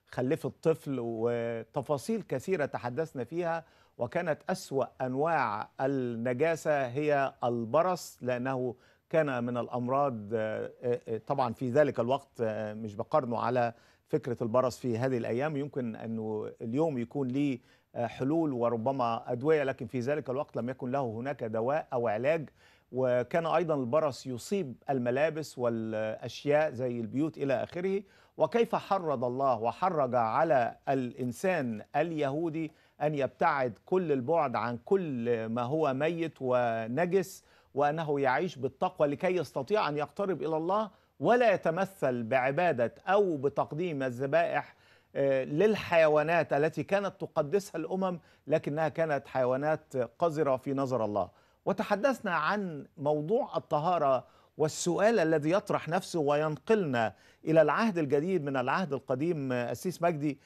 خلف الطفل وتفاصيل كثيرة تحدثنا فيها وكانت أسوأ أنواع النجاسة هي البرص لأنه كان من الأمراض آه، آه، آه، طبعا في ذلك الوقت مش بقارنه على فكرة البرص في هذه الأيام يمكن أنه اليوم يكون ليه حلول وربما أدوية لكن في ذلك الوقت لم يكن له هناك دواء أو علاج وكان أيضا البرص يصيب الملابس والأشياء زي البيوت إلى آخره وكيف حرض الله وحرج على الإنسان اليهودي أن يبتعد كل البعد عن كل ما هو ميت ونجس وأنه يعيش بالتقوى لكي يستطيع أن يقترب إلى الله ولا يتمثل بعبادة أو بتقديم الذبائح آه، للحيوانات التي كانت تقدسها الأمم لكنها كانت حيوانات قذرة في نظر الله وتحدثنا عن موضوع الطهارة والسؤال الذي يطرح نفسه وينقلنا إلى العهد الجديد من العهد القديم أسيس مجدي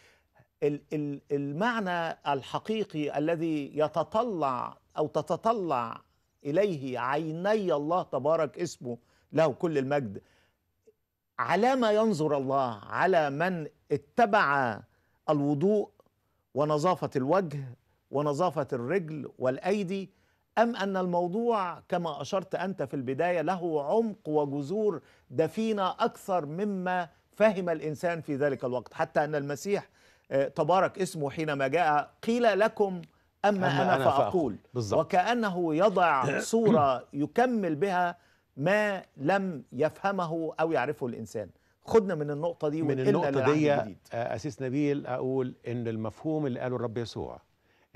المعنى الحقيقي الذي يتطلع أو تتطلع إليه عيني الله تبارك اسمه له كل المجد ما ينظر الله على من اتبع الوضوء ونظافة الوجه ونظافة الرجل والأيدي أم أن الموضوع كما أشرت أنت في البداية له عمق وجذور دفينة أكثر مما فهم الإنسان في ذلك الوقت حتى أن المسيح آه، تبارك اسمه حينما جاء قيل لكم أما, أما أنا, أنا فأقول بالزبط. وكأنه يضع صورة يكمل بها ما لم يفهمه أو يعرفه الإنسان خدنا من النقطة دي من النقطة دي آه، أسيس نبيل أقول إن المفهوم اللي قاله الرب يسوع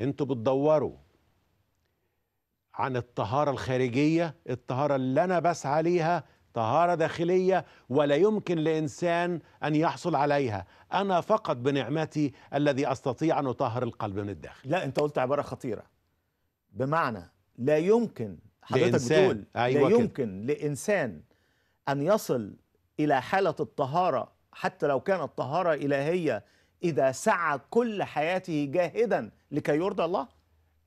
أنتوا بتدوروا عن الطهارة الخارجية الطهارة اللي أنا بسعى ليها طهارة داخلية ولا يمكن لإنسان أن يحصل عليها أنا فقط بنعمتي الذي أستطيع أن أطهر القلب من الداخل لا أنت قلت عبارة خطيرة بمعنى لا يمكن حضرتك لإنسان. بتقول أيوة لا يمكن كده. لإنسان أن يصل إلى حالة الطهارة حتى لو كانت طهارة إلهية إذا سعى كل حياته جاهدا لكي يرضى الله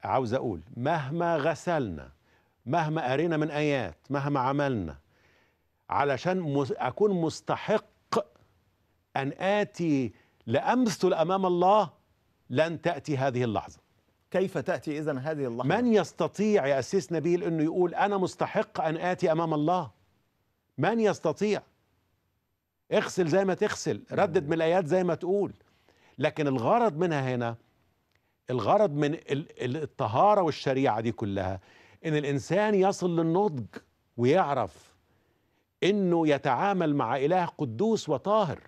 عاوز أقول مهما غسلنا مهما قرينا من آيات مهما عملنا علشان أكون مستحق أن آتي لأمثل أمام الله لن تأتي هذه اللحظة كيف تأتي إذا هذه اللحظة؟ من يستطيع يا أسيس نبيل أنه يقول أنا مستحق أن آتي أمام الله من يستطيع اغسل زي ما تغسل ردد من الآيات زي ما تقول لكن الغرض منها هنا الغرض من الطهارة والشريعة دي كلها إن الإنسان يصل للنضج ويعرف إنه يتعامل مع إله قدوس وطاهر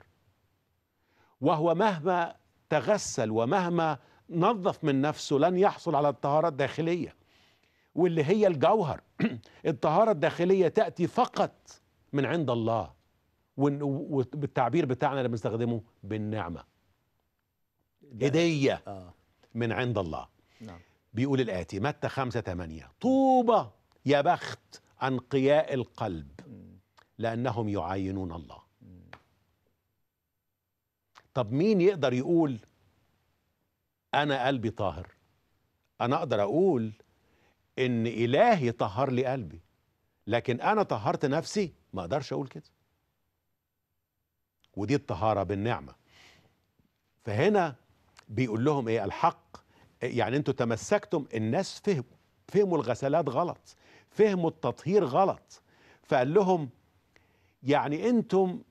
وهو مهما تغسل ومهما نظف من نفسه لن يحصل على الطهارة الداخلية واللي هي الجوهر الطهارة الداخلية تأتي فقط من عند الله وبالتعبير بتاعنا اللي بنستخدمه بالنعمة هدية آه. من عند الله نعم. بيقول الآتي متى خمسة ثمانية طوبى يا بخت أنقياء القلب لأنهم يعاينون الله طب مين يقدر يقول أنا قلبي طاهر أنا أقدر أقول إن إلهي طهر لي قلبي لكن أنا طهرت نفسي ما أقدرش أقول كده ودي الطهارة بالنعمة فهنا بيقول لهم ايه الحق يعني انتوا تمسكتم الناس فهموا فهموا الغسلات غلط فهموا التطهير غلط فقال لهم يعني انتم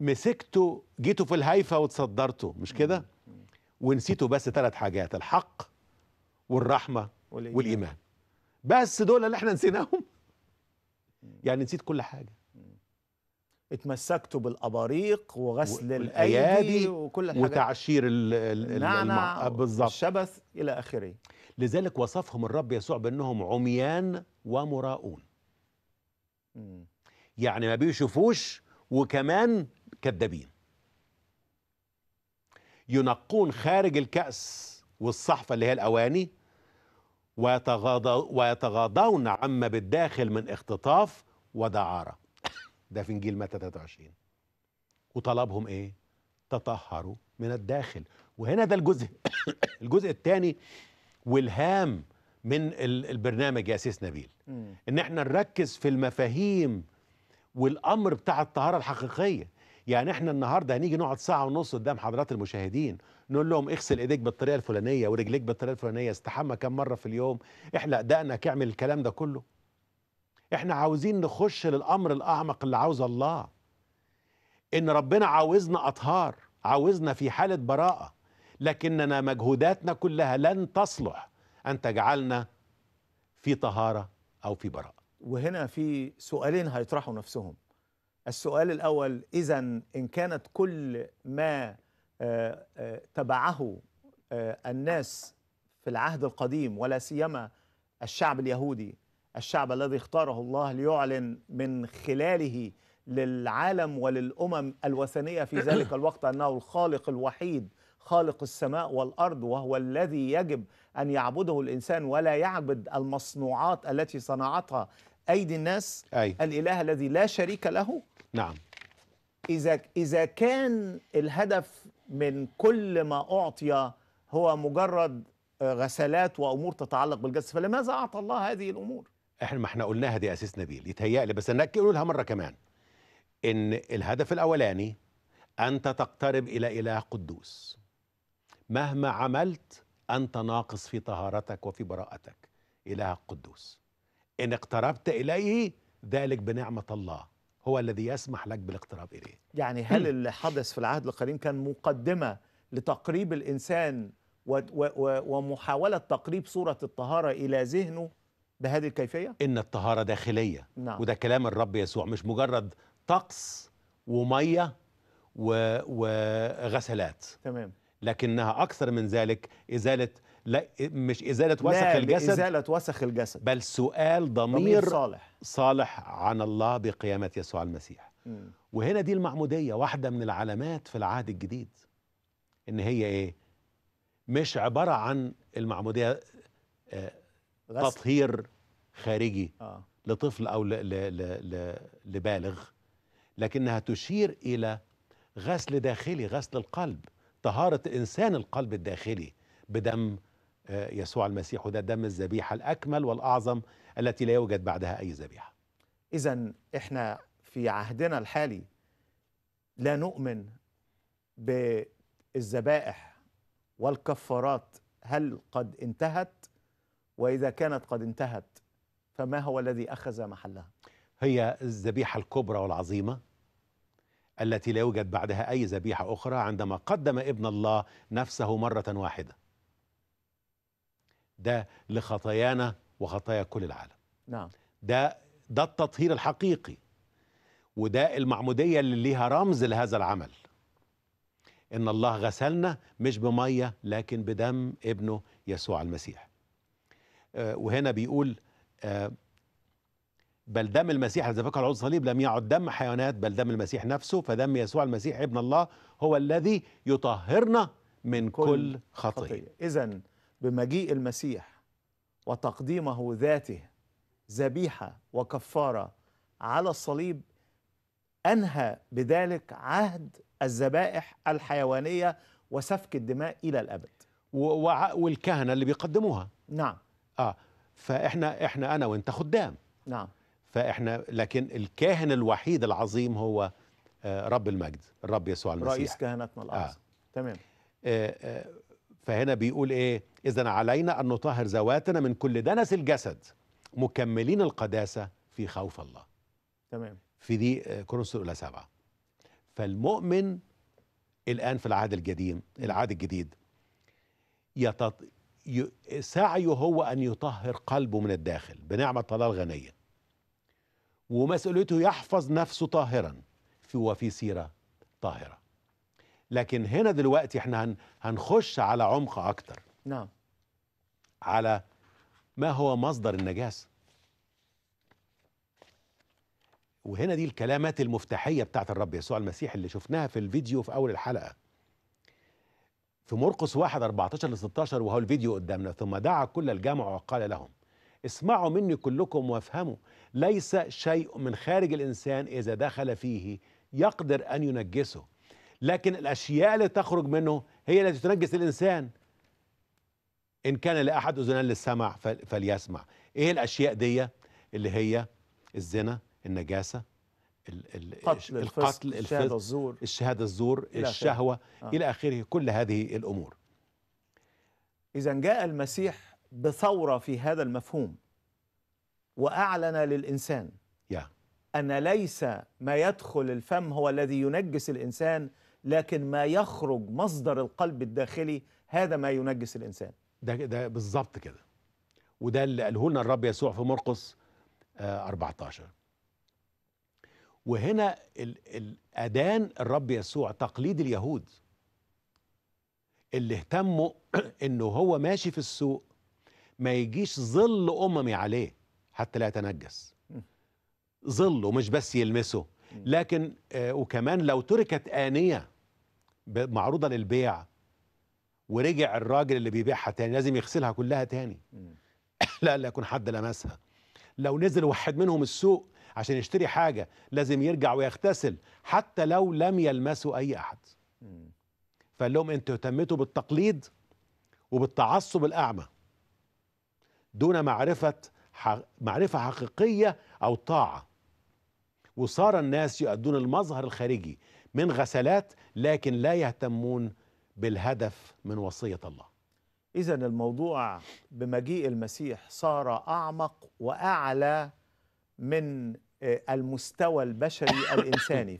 مسكتوا جيتوا في الهيفا وتصدرتوا مش كده ونسيتوا بس ثلاث حاجات الحق والرحمه والإيمان. والايمان بس دول اللي احنا نسيناهم يعني نسيت كل حاجه اتمسكتوا بالاباريق وغسل الايادي وكل الحاجات وتعشير النعناع آه، بالظبط الشبث الى اخره لذلك وصفهم الرب يسوع بانهم عميان ومراؤون يعني ما بيشوفوش وكمان كذابين ينقون خارج الكأس والصحفة اللي هي الأواني ويتغاضون عما بالداخل من اختطاف ودعارة ده في انجيل متى 23 وطلبهم ايه تطهروا من الداخل وهنا ده الجزء الجزء الثاني والهام من البرنامج يا سيس نبيل ان احنا نركز في المفاهيم والامر بتاع الطهاره الحقيقيه يعني احنا النهارده هنيجي نقعد ساعه ونص قدام حضرات المشاهدين نقول لهم اغسل ايديك بالطريقه الفلانيه ورجليك بالطريقه الفلانيه استحمى كم مره في اليوم احلق دقنك اعمل الكلام ده كله احنا عاوزين نخش للامر الاعمق اللي عاوز الله ان ربنا عاوزنا اطهار عاوزنا في حاله براءه لكننا مجهوداتنا كلها لن تصلح ان تجعلنا في طهاره او في براءه وهنا في سؤالين هيطرحوا نفسهم السؤال الاول اذا ان كانت كل ما آه، آه، تبعه آه، الناس في العهد القديم ولا سيما الشعب اليهودي الشعب الذي اختاره الله ليعلن من خلاله للعالم وللأمم الوثنية في ذلك الوقت أنه الخالق الوحيد خالق السماء والأرض وهو الذي يجب أن يعبده الإنسان ولا يعبد المصنوعات التي صنعتها أيدي الناس أي. الإله الذي لا شريك له نعم إذا, إذا كان الهدف من كل ما أعطي هو مجرد غسلات وأمور تتعلق بالجسد فلماذا أعطى الله هذه الأمور؟ احنا ما احنا قلناها دي اساس نبيل يتهيألي بس انك قولها مره كمان ان الهدف الاولاني انت تقترب الى اله قدوس مهما عملت انت ناقص في طهارتك وفي براءتك اله قدوس ان اقتربت اليه ذلك بنعمه الله هو الذي يسمح لك بالاقتراب اليه يعني هل اللي حدث في العهد القديم كان مقدمه لتقريب الانسان ومحاوله تقريب صوره الطهاره الى ذهنه بهذه الكيفية؟ إن الطهارة داخلية نعم. وده كلام الرب يسوع مش مجرد طقس ومية و... وغسلات تمام لكنها أكثر من ذلك إزالة لا مش إزالة وسخ لا الجسد إزالة وسخ الجسد بل سؤال ضمير, ضمير صالح صالح عن الله بقيامة يسوع المسيح م. وهنا دي المعمودية واحدة من العلامات في العهد الجديد إن هي إيه؟ مش عبارة عن المعمودية آه تطهير خارجي آه. لطفل او ل ل ل ل لبالغ لكنها تشير الى غسل داخلي غسل القلب طهاره انسان القلب الداخلي بدم آه، يسوع المسيح وده دم الذبيحه الاكمل والاعظم التي لا يوجد بعدها اي ذبيحه اذا احنا في عهدنا الحالي لا نؤمن بالذبائح والكفارات هل قد انتهت وإذا كانت قد انتهت فما هو الذي أخذ محلها؟ هي الذبيحة الكبرى والعظيمة التي لا يوجد بعدها أي ذبيحة أخرى عندما قدم ابن الله نفسه مرة واحدة ده لخطايانا وخطايا كل العالم نعم ده ده التطهير الحقيقي وده المعمودية اللي ليها رمز لهذا العمل إن الله غسلنا مش بمية لكن بدم ابنه يسوع المسيح آه، وهنا بيقول آه، بل دم المسيح الذي فكر على الصليب لم يعد دم حيوانات بل دم المسيح نفسه فدم يسوع المسيح ابن الله هو الذي يطهرنا من كل, كل خطيه, خطية. اذا بمجيء المسيح وتقديمه ذاته ذبيحه وكفاره على الصليب انهى بذلك عهد الذبائح الحيوانيه وسفك الدماء الى الابد والكهنه اللي بيقدموها نعم اه فاحنا احنا انا وانت خدام نعم فاحنا لكن الكاهن الوحيد العظيم هو آه، رب المجد الرب يسوع المسيح رئيس كهنتنا الاعظم آه. تمام آه، آه، فهنا بيقول ايه اذا علينا ان نطهر ذواتنا من كل دنس الجسد مكملين القداسه في خوف الله تمام في دي كورنثوس الاولى سبعه فالمؤمن الان في العهد القديم العهد الجديد سعيه هو أن يطهر قلبه من الداخل بنعمة الله الغنية ومسؤوليته يحفظ نفسه طاهرا في وفي سيرة طاهرة لكن هنا دلوقتي احنا هنخش على عمق أكتر نعم على ما هو مصدر النجاسة وهنا دي الكلامات المفتاحية بتاعت الرب يسوع المسيح اللي شفناها في الفيديو في أول الحلقة في مرقس 1 14 ل 16 وهو الفيديو قدامنا ثم دعا كل الجمع وقال لهم اسمعوا مني كلكم وافهموا ليس شيء من خارج الانسان اذا دخل فيه يقدر ان ينجسه لكن الاشياء اللي تخرج منه هي التي تنجس الانسان ان كان لاحد اذنان للسمع فليسمع ايه الاشياء دي اللي هي الزنا النجاسه قتل القتل الشهادة الزور الشهادة الزور الشهوة آه. إلى آخره كل هذه الأمور إذا جاء المسيح بثورة في هذا المفهوم وأعلن للإنسان أن ليس ما يدخل الفم هو الذي ينجس الإنسان لكن ما يخرج مصدر القلب الداخلي هذا ما ينجس الإنسان ده, ده بالظبط كده وده اللي قاله لنا الرب يسوع في مرقس 14 آه، وهنا الأدان الرب يسوع تقليد اليهود اللي اهتموا انه هو ماشي في السوق ما يجيش ظل اممي عليه حتى لا يتنجس ظله مش بس يلمسه لكن آه، وكمان لو تركت آنية معروضة للبيع ورجع الراجل اللي بيبيعها تاني لازم يغسلها كلها تاني لا لا يكون حد لمسها لو نزل واحد منهم السوق عشان يشتري حاجه لازم يرجع ويغتسل حتى لو لم يلمسه اي احد فقال لهم انتوا اهتمتوا بالتقليد وبالتعصب الاعمى دون معرفه معرفه حقيقيه او طاعه وصار الناس يؤدون المظهر الخارجي من غسلات لكن لا يهتمون بالهدف من وصيه الله إذا الموضوع بمجيء المسيح صار أعمق وأعلى من آه، المستوى البشري الإنساني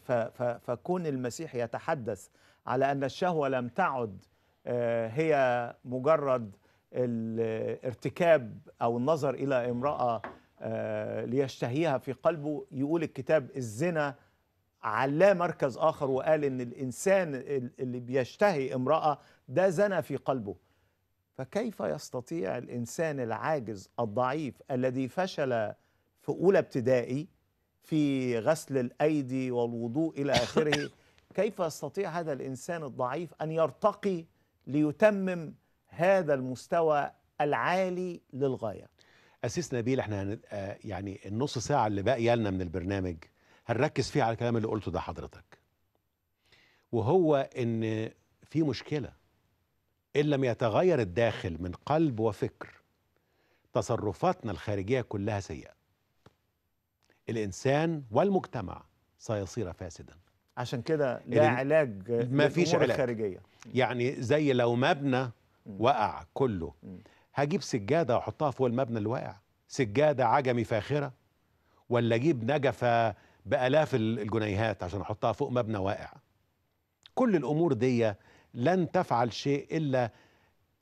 فكون المسيح يتحدث على أن الشهوة لم تعد آه، هي مجرد الارتكاب أو النظر إلى امرأة آه، ليشتهيها في قلبه يقول الكتاب الزنا على مركز آخر وقال أن الإنسان اللي بيشتهي امرأة ده زنا في قلبه فكيف يستطيع الإنسان العاجز الضعيف الذي فشل في أولى ابتدائي في غسل الأيدي والوضوء إلى آخره كيف يستطيع هذا الإنسان الضعيف أن يرتقي ليتمم هذا المستوى العالي للغاية أسيس نبيل احنا آه، يعني النص ساعة اللي باقية لنا من البرنامج هنركز فيها على الكلام اللي قلته ده حضرتك وهو ان في مشكلة إن لم يتغير الداخل من قلب وفكر تصرفاتنا الخارجية كلها سيئة الإنسان والمجتمع سيصير فاسدا عشان كده لا علاج ما فيش علاج خارجية يعني زي لو مبنى وقع كله هجيب سجادة وأحطها فوق المبنى اللي واقع سجادة عجمي فاخرة ولا أجيب نجفة بآلاف الجنيهات عشان أحطها فوق مبنى واقع كل الأمور دي لن تفعل شيء إلا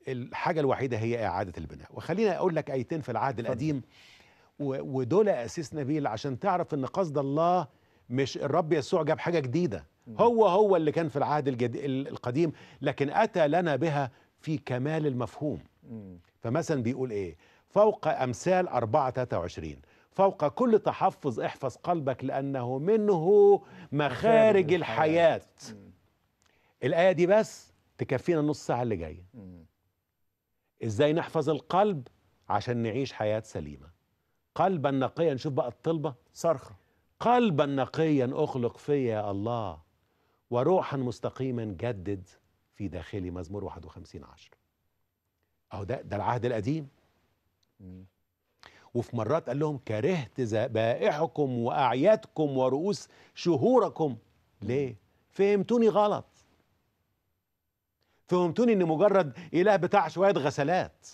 الحاجة الوحيدة هي إعادة البناء وخلينا أقول لك آيتين في العهد القديم ودول اساس نبيل عشان تعرف ان قصد الله مش الرب يسوع جاب حاجه جديده هو هو اللي كان في العهد القديم لكن اتى لنا بها في كمال المفهوم فمثلا بيقول ايه فوق امثال 4 23 فوق كل تحفظ احفظ قلبك لانه منه مخارج الحياه الايه دي بس تكفينا النص ساعه اللي جايه ازاي نحفظ القلب عشان نعيش حياه سليمه قلبا نقيا نشوف بقى الطلبة صرخة قلبا نقيا أخلق فيا يا الله وروحا مستقيما جدد في داخلي مزمور 51 عشر أهو ده ده العهد القديم وفي مرات قال لهم كرهت ذبائحكم وأعيادكم ورؤوس شهوركم ليه؟ فهمتوني غلط فهمتوني ان مجرد اله بتاع شويه غسلات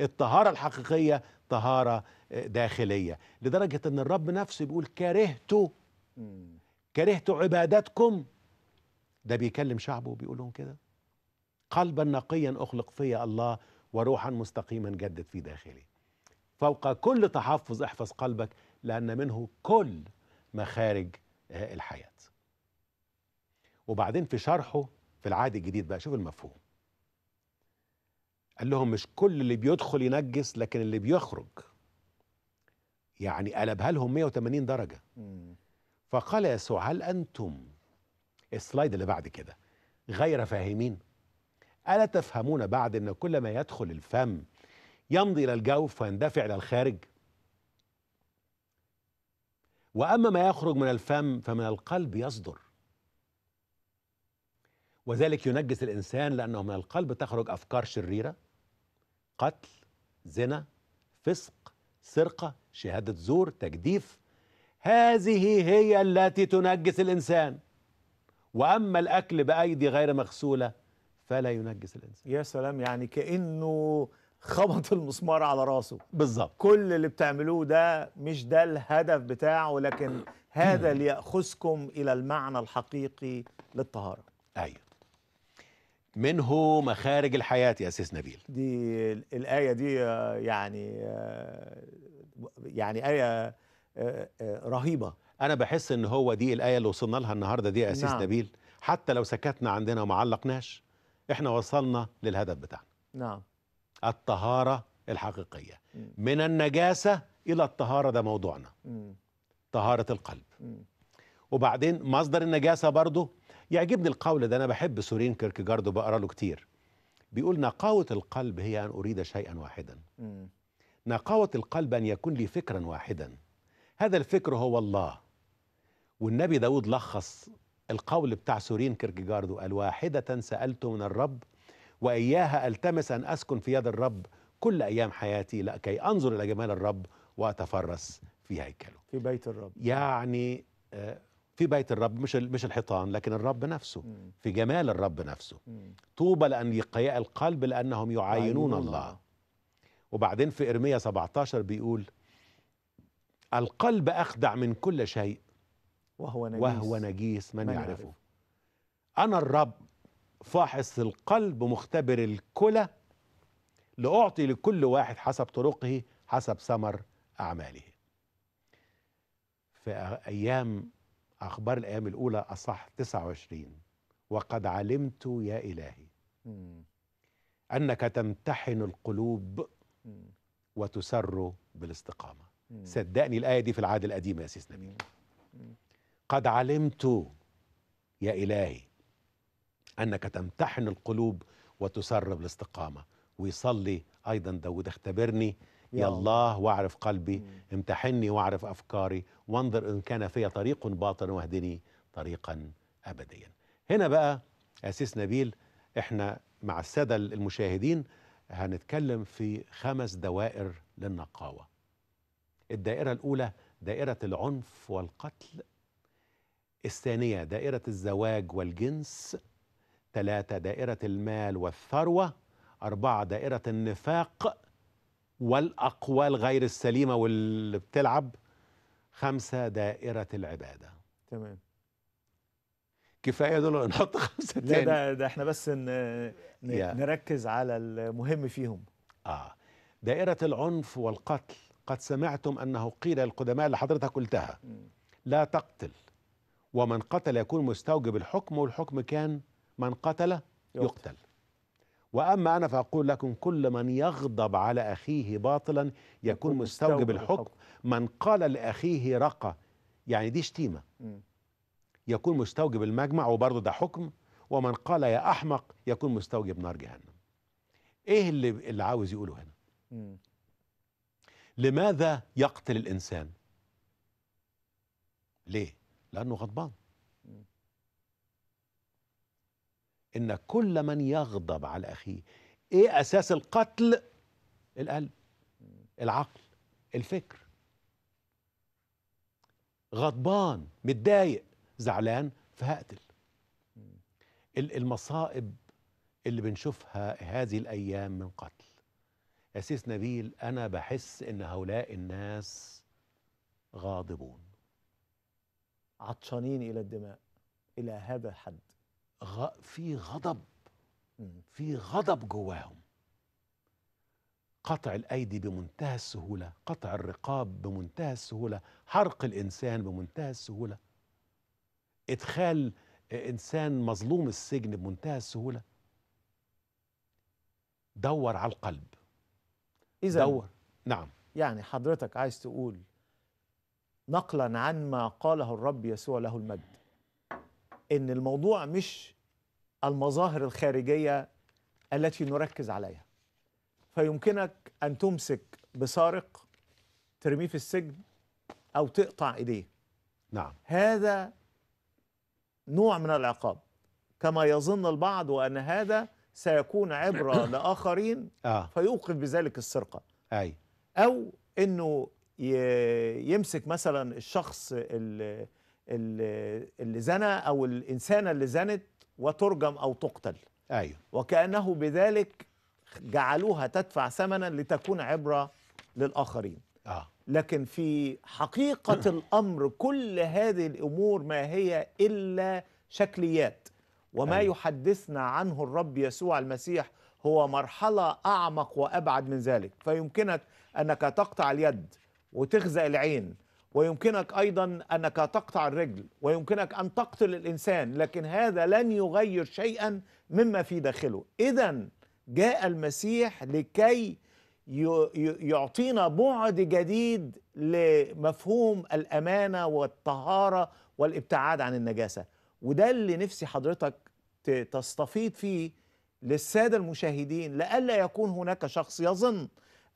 الطهاره الحقيقيه طهارة آه، داخلية لدرجة أن الرب نفسه بيقول كرهت كرهت عبادتكم ده بيكلم شعبه وبيقول لهم كده قلبا نقيا أخلق في الله وروحا مستقيما جدد في داخلي فوق كل تحفظ احفظ قلبك لأن منه كل مخارج آه، الحياة وبعدين في شرحه في العهد الجديد بقى شوف المفهوم قال لهم مش كل اللي بيدخل ينجس لكن اللي بيخرج يعني قلبها لهم 180 درجة فقال يسوع هل أنتم السلايد اللي بعد كده غير فاهمين ألا تفهمون بعد أن كل ما يدخل الفم يمضي إلى الجوف ويندفع إلى الخارج وأما ما يخرج من الفم فمن القلب يصدر وذلك ينجس الإنسان لأنه من القلب تخرج أفكار شريرة قتل زنا فسق سرقة شهادة زور تجديف هذه هي التي تنجس الإنسان وأما الأكل بأيدي غير مغسولة فلا ينجس الإنسان يا سلام يعني كأنه خبط المسمار على راسه بالظبط كل اللي بتعملوه ده مش ده الهدف بتاعه لكن هذا ليأخذكم إلى المعنى الحقيقي للطهارة أيوه منه مخارج الحياة يا سيس نبيل دي الآية دي آه، يعني آه، يعني آية آه، رهيبة أنا بحس إن هو دي الآية اللي وصلنا لها النهاردة دي يا سيس نعم. نبيل حتى لو سكتنا عندنا وما علقناش إحنا وصلنا للهدف بتاعنا نعم الطهارة الحقيقية م. من النجاسة إلى الطهارة ده موضوعنا م. طهارة القلب م. وبعدين مصدر النجاسة برضه يعجبني القول ده أنا بحب سورين كيركجارد وبقرا له كتير بيقول نقاوة القلب هي أن أريد شيئا واحدا نقاوة القلب أن يكون لي فكرا واحدا هذا الفكر هو الله والنبي داود لخص القول بتاع سورين كيركجارد قال واحدة سألت من الرب وإياها ألتمس أن أسكن في يد الرب كل أيام حياتي لكي أنظر إلى جمال الرب وأتفرس في هيكله في بيت الرب يعني آه، في بيت الرب مش مش الحيطان لكن الرب نفسه في جمال الرب نفسه طوبى لان يقياء القلب لانهم يعاينون الله وبعدين في ارميا 17 بيقول القلب اخدع من كل شيء وهو نجيس وهو نجيس من, من يعرفه يعرف. انا الرب فاحص القلب مختبر الكلى لاعطي لكل واحد حسب طرقه حسب ثمر اعماله في ايام أخبار الأيام الأولى أصح 29 وقد علمت يا إلهي أنك تمتحن القلوب وتسر بالاستقامة صدقني الآية دي في العهد القديم يا سيس نبيل قد علمت يا إلهي أنك تمتحن القلوب وتسر بالاستقامة ويصلي أيضا داود اختبرني يا الله واعرف قلبي امتحني واعرف أفكاري وانظر إن كان في طريق باطن واهدني طريقا أبديا هنا بقى أسيس نبيل إحنا مع السادة المشاهدين هنتكلم في خمس دوائر للنقاوة الدائرة الأولى دائرة العنف والقتل الثانية دائرة الزواج والجنس ثلاثة دائرة المال والثروة أربعة دائرة النفاق والاقوال غير السليمه واللي بتلعب خمسه دائره العباده تمام كفايه دول نحط خمسه لا تاني لا ده احنا بس ن... نركز على المهم فيهم اه دائره العنف والقتل قد سمعتم انه قيل للقدماء اللي حضرتك قلتها لا تقتل ومن قتل يكون مستوجب الحكم والحكم كان من قتل يقتل وأما أنا فأقول لكم كل من يغضب على أخيه باطلا يكون مستوجب الحكم من قال لأخيه رقى يعني دي شتيمة يكون مستوجب المجمع وبرضه ده حكم ومن قال يا أحمق يكون مستوجب نار جهنم إيه اللي, اللي عاوز يقوله هنا لماذا يقتل الإنسان ليه لأنه غضبان ان كل من يغضب على اخيه ايه اساس القتل القلب العقل الفكر غضبان متضايق زعلان فهقتل المصائب اللي بنشوفها هذه الايام من قتل يا سيس نبيل انا بحس ان هؤلاء الناس غاضبون عطشانين الى الدماء الى هذا الحد في غضب في غضب جواهم قطع الايدي بمنتهى السهوله قطع الرقاب بمنتهى السهوله حرق الانسان بمنتهى السهوله ادخال انسان مظلوم السجن بمنتهى السهوله دور على القلب اذا دور نعم يعني حضرتك عايز تقول نقلا عن ما قاله الرب يسوع له المجد ان الموضوع مش المظاهر الخارجيه التي نركز عليها فيمكنك ان تمسك بسارق ترميه في السجن او تقطع ايديه نعم هذا نوع من العقاب كما يظن البعض وان هذا سيكون عبره لاخرين آه. فيوقف بذلك السرقه اي او انه يمسك مثلا الشخص اللي اللي زنى او الانسانه اللي زنت وترجم او تقتل ايوه وكانه بذلك جعلوها تدفع ثمنا لتكون عبره للاخرين آه. لكن في حقيقه الامر كل هذه الامور ما هي الا شكليات وما أيوه. يحدثنا عنه الرب يسوع المسيح هو مرحله اعمق وابعد من ذلك فيمكنك انك تقطع اليد وتغزى العين ويمكنك أيضا أنك تقطع الرجل ويمكنك أن تقتل الإنسان لكن هذا لن يغير شيئا مما في داخله إذا جاء المسيح لكي يعطينا بعد جديد لمفهوم الأمانة والطهارة والابتعاد عن النجاسة وده اللي نفسي حضرتك تستفيض فيه للسادة المشاهدين لئلا يكون هناك شخص يظن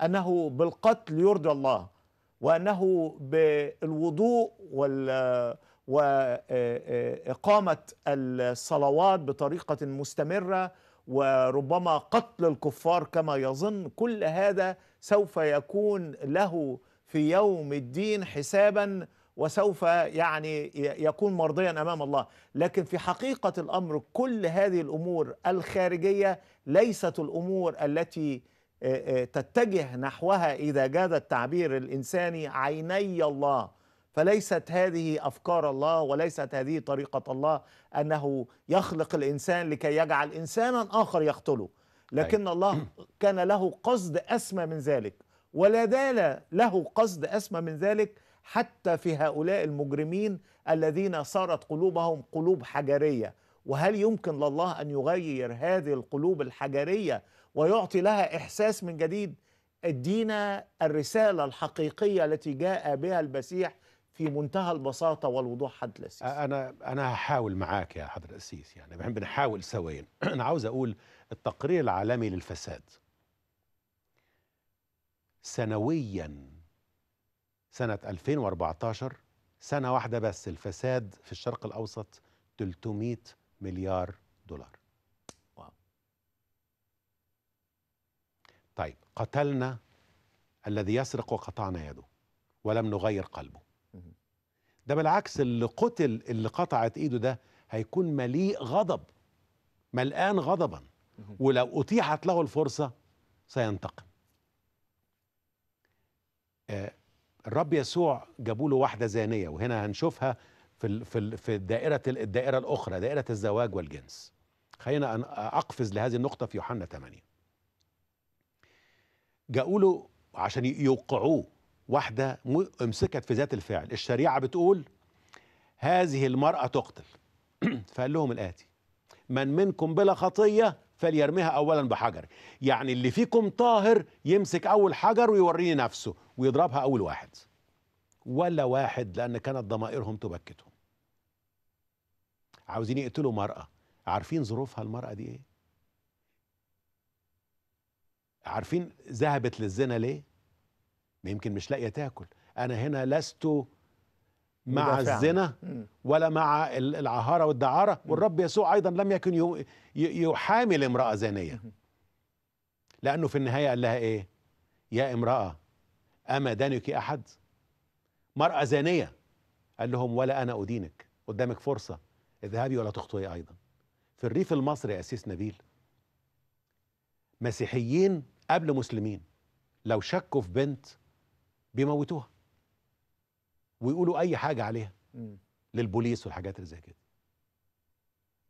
أنه بالقتل يرضي الله وأنه بالوضوء وال وإقامة الصلوات بطريقة مستمرة وربما قتل الكفار كما يظن كل هذا سوف يكون له في يوم الدين حسابا وسوف يعني يكون مرضيا امام الله، لكن في حقيقه الامر كل هذه الامور الخارجيه ليست الامور التي آه، آه، تتجه نحوها إذا جاز التعبير الإنساني عيني الله فليست هذه أفكار الله وليست هذه طريقة الله أنه يخلق الإنسان لكي يجعل إنسانا آخر يقتله لكن طيب. الله كان له قصد أسمى من ذلك ولا زال له قصد أسمى من ذلك حتى في هؤلاء المجرمين الذين صارت قلوبهم قلوب حجرية وهل يمكن لله أن يغير هذه القلوب الحجرية ويعطي لها إحساس من جديد ادينا الرسالة الحقيقية التي جاء بها المسيح في منتهى البساطة والوضوح حد الأسيس أنا أنا هحاول معاك يا حضرة الأسيس يعني بحب نحاول سويا أنا عاوز أقول التقرير العالمي للفساد سنويا سنة 2014 سنة واحدة بس الفساد في الشرق الأوسط 300 مليار دولار طيب قتلنا الذي يسرق وقطعنا يده ولم نغير قلبه ده بالعكس اللي قتل اللي قطعت ايده ده هيكون مليء غضب ملآن غضبا ولو أتيحت له الفرصة سينتقم آه، الرب يسوع جابوا له واحدة زانية وهنا هنشوفها في في في دائرة الدائرة الأخرى دائرة الزواج والجنس خلينا أقفز لهذه النقطة في يوحنا 8 جاؤوا له عشان يوقعوه واحدة امسكت في ذات الفعل الشريعة بتقول هذه المرأة تقتل فقال لهم الآتي من منكم بلا خطية فليرميها أولا بحجر يعني اللي فيكم طاهر يمسك أول حجر ويوريني نفسه ويضربها أول واحد ولا واحد لأن كانت ضمائرهم تبكتهم عاوزين يقتلوا مرأة عارفين ظروفها المرأة دي إيه عارفين ذهبت للزنا ليه ما يمكن مش لاقيه تاكل انا هنا لست مع الزنا ولا مع العهاره والدعاره والرب يسوع ايضا لم يكن يحامل امراه زانيه لانه في النهايه قال لها ايه يا امراه اما دانك احد مراه زانيه قال لهم ولا انا ادينك قدامك فرصه اذهبي ولا تخطئي ايضا في الريف المصري يا اسيس نبيل مسيحيين قبل مسلمين لو شكوا في بنت بيموتوها ويقولوا اي حاجه عليها للبوليس والحاجات اللي زي كده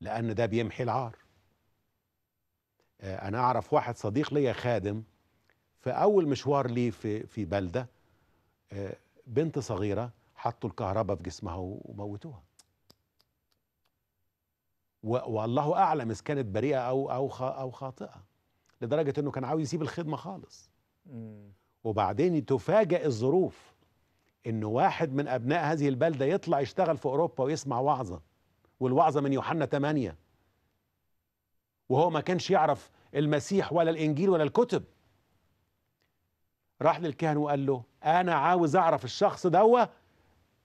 لان ده بيمحي العار آه، انا اعرف واحد صديق ليا خادم في اول مشوار لي في في بلده آه، بنت صغيره حطوا الكهرباء في جسمها وموتوها والله اعلم اذا كانت بريئه او او او خاطئه لدرجه انه كان عاوز يسيب الخدمه خالص وبعدين تفاجئ الظروف ان واحد من ابناء هذه البلده يطلع يشتغل في اوروبا ويسمع وعظه والوعظه من يوحنا 8 وهو ما كانش يعرف المسيح ولا الانجيل ولا الكتب راح للكاهن وقال له انا عاوز اعرف الشخص دوا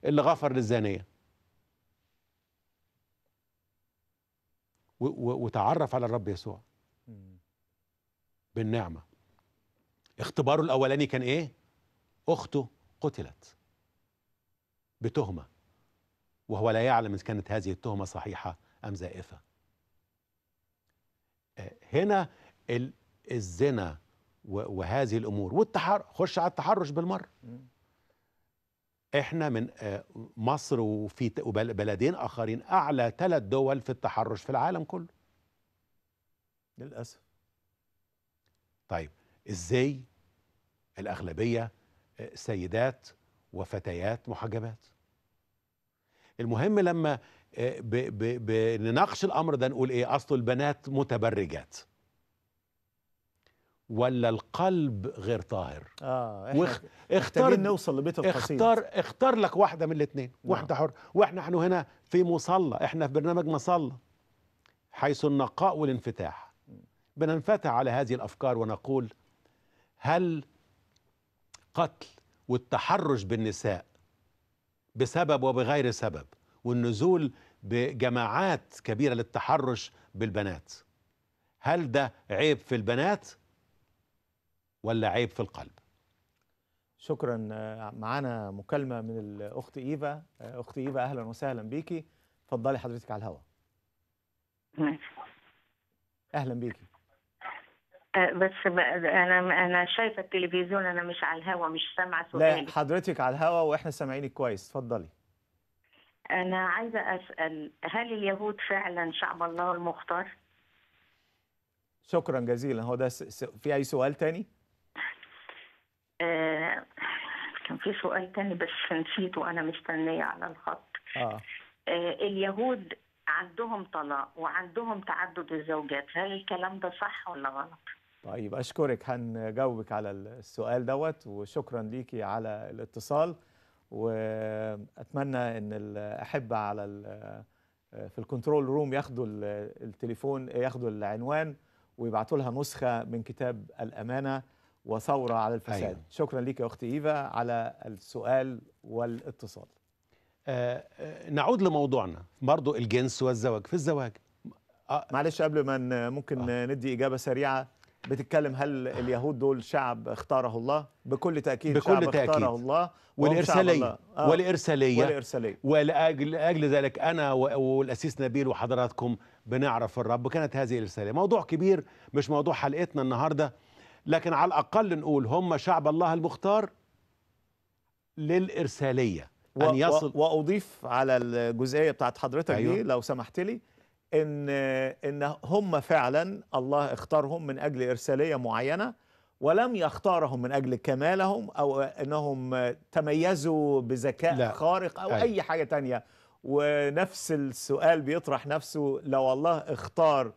اللي غفر للزانيه وتعرف على الرب يسوع بالنعمه اختباره الاولاني كان ايه اخته قتلت بتهمه وهو لا يعلم ان كانت هذه التهمه صحيحه ام زائفه آه، هنا الزنا وهذه الامور والتحر خش على التحرش بالمره احنا من آه، مصر وفي بلدين اخرين اعلى ثلاث دول في التحرش في العالم كله للاسف طيب ازاي الاغلبيه آه، سيدات وفتيات محجبات المهم لما آه، بنناقش الامر ده نقول ايه اصل البنات متبرجات ولا القلب غير طاهر اه احنا واخ... اختار نوصل لبيت القصيد اختار اختار لك واحده من الاثنين نعم. واحده حر واحنا نحن هنا في مصلى احنا في برنامج مصلى حيث النقاء والانفتاح بننفتح على هذه الافكار ونقول هل قتل والتحرش بالنساء بسبب وبغير سبب والنزول بجماعات كبيره للتحرش بالبنات هل ده عيب في البنات ولا عيب في القلب شكرا معانا مكالمه من الاخت ايفا اخت ايفا اهلا وسهلا بيكي تفضلي حضرتك على الهواء اهلا بيكي آه، بس انا انا شايفه التلفزيون انا مش على الهوا مش سامعه سؤالك لا حضرتك على الهوا واحنا سامعينك كويس اتفضلي انا عايزه اسال هل اليهود فعلا شعب الله المختار شكرا جزيلا هو ده في اي سؤال تاني آه... كان في سؤال تاني بس نسيته انا مستنيه على الخط آه. آه اليهود عندهم طلاق وعندهم تعدد الزوجات هل الكلام ده صح ولا غلط طيب أشكرك هنجاوبك على السؤال دوت وشكرا ليكي على الاتصال وأتمنى أن الأحبة على في الكنترول روم ياخدوا التليفون ياخدوا العنوان ويبعتوا لها نسخة من كتاب الأمانة وثورة على الفساد أيوة. شكرا ليك يا أختي إيفا على السؤال والاتصال آه, آه، نعود لموضوعنا برضو الجنس والزواج في الزواج آه معلش قبل ما ممكن آه. ندي إجابة سريعة بتتكلم هل اليهود دول شعب اختاره الله بكل تاكيد بكل شعب تأكيد. اختاره الله والارساليه آه. والارساليه والارساليه ولاجل اجل ذلك انا والاسيس نبيل وحضراتكم بنعرف الرب كانت هذه الرساله موضوع كبير مش موضوع حلقتنا النهارده لكن على الاقل نقول هم شعب الله المختار للارساليه و أن يصل و واضيف على الجزئيه بتاعت حضرتك أيوة. دي لو سمحت لي ان ان هم فعلا الله اختارهم من اجل ارساليه معينه ولم يختارهم من اجل كمالهم او انهم تميزوا بذكاء لا. خارق او أي. أيوة. اي حاجه تانية ونفس السؤال بيطرح نفسه لو الله اختار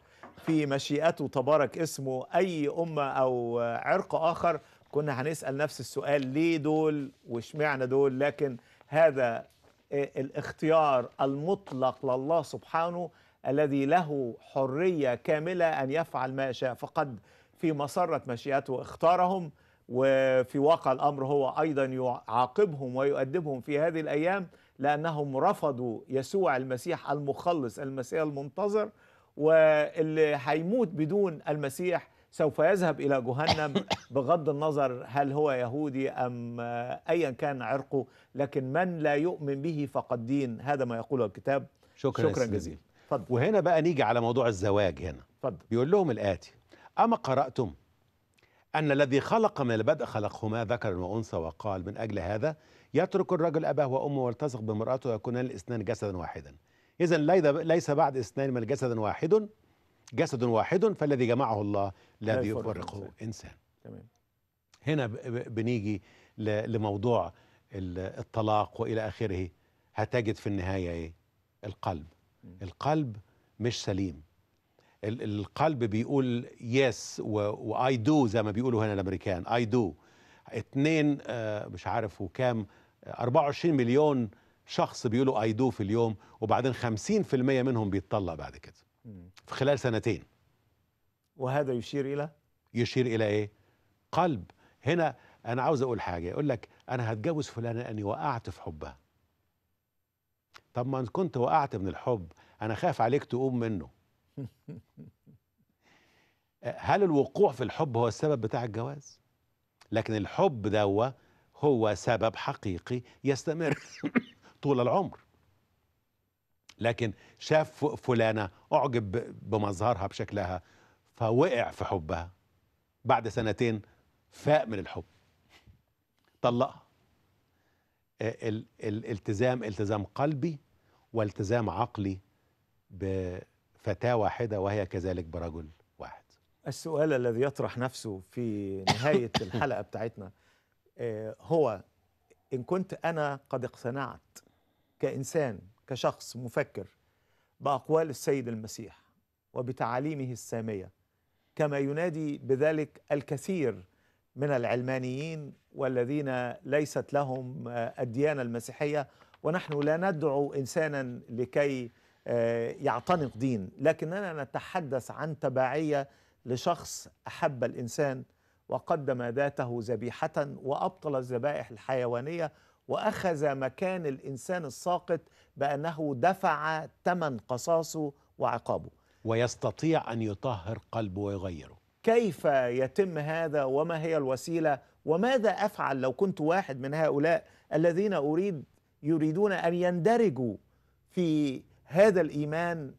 في مشيئته تبارك اسمه اي امه او عرق اخر كنا هنسال نفس السؤال ليه دول واشمعنى دول لكن هذا آه، الاختيار المطلق لله سبحانه الذي له حرية كاملة أن يفعل ما يشاء فقد في مسرة مشيئته اختارهم وفي واقع الأمر هو أيضا يعاقبهم ويؤدبهم في هذه الأيام لأنهم رفضوا يسوع المسيح المخلص المسيح المنتظر واللي هيموت بدون المسيح سوف يذهب إلى جهنم بغض النظر هل هو يهودي أم أيا كان عرقه لكن من لا يؤمن به فقد دين هذا ما يقوله الكتاب شكرا, شكرا جزيلا فضل. وهنا بقى نيجي على موضوع الزواج هنا فضل. بيقول لهم الآتي أما قرأتم أن الذي خلق من البدء خلقهما ذكر وأنثى وقال من أجل هذا يترك الرجل أباه وأمه والتصق بامرأته ويكونان الاثنان جسدا واحدا إذا ليس بعد اثنان من جسد واحد جسد واحد فالذي جمعه الله لا يفرقه إنسان تمام هنا بنيجي لموضوع الطلاق وإلى آخره هتجد في النهاية إيه؟ القلب القلب مش سليم القلب بيقول يس واي دو زي ما بيقولوا هنا الامريكان اي دو اتنين آه، مش عارف وكام 24 مليون شخص بيقولوا اي دو في اليوم وبعدين 50% منهم بيتطلع بعد كده في خلال سنتين وهذا يشير الى يشير الى ايه قلب هنا انا عاوز اقول حاجه يقول لك انا هتجوز فلانه لاني وقعت في حبها طب ما كنت وقعت من الحب انا خاف عليك تقوم منه هل الوقوع في الحب هو السبب بتاع الجواز لكن الحب دوا هو سبب حقيقي يستمر طول العمر لكن شاف فلانة أعجب بمظهرها بشكلها فوقع في حبها بعد سنتين فاق من الحب طلقها آه، الالتزام التزام قلبي والتزام عقلي بفتاة واحدة وهي كذلك برجل واحد السؤال الذي يطرح نفسه في نهاية الحلقة بتاعتنا آه، هو إن كنت أنا قد اقتنعت كإنسان كشخص مفكر بأقوال السيد المسيح وبتعاليمه السامية كما ينادي بذلك الكثير من العلمانيين والذين ليست لهم آه، الديانة المسيحية ونحن لا ندعو إنسانا لكي آه، يعتنق دين لكننا نتحدث عن تبعية لشخص أحب الإنسان وقدم ذاته ذبيحة وأبطل الذبائح الحيوانية وأخذ مكان الإنسان الساقط بأنه دفع ثمن قصاصه وعقابه ويستطيع أن يطهر قلبه ويغيره كيف يتم هذا وما هي الوسيلة وماذا أفعل لو كنت واحد من هؤلاء الذين أريد يريدون أن يندرجوا في هذا الإيمان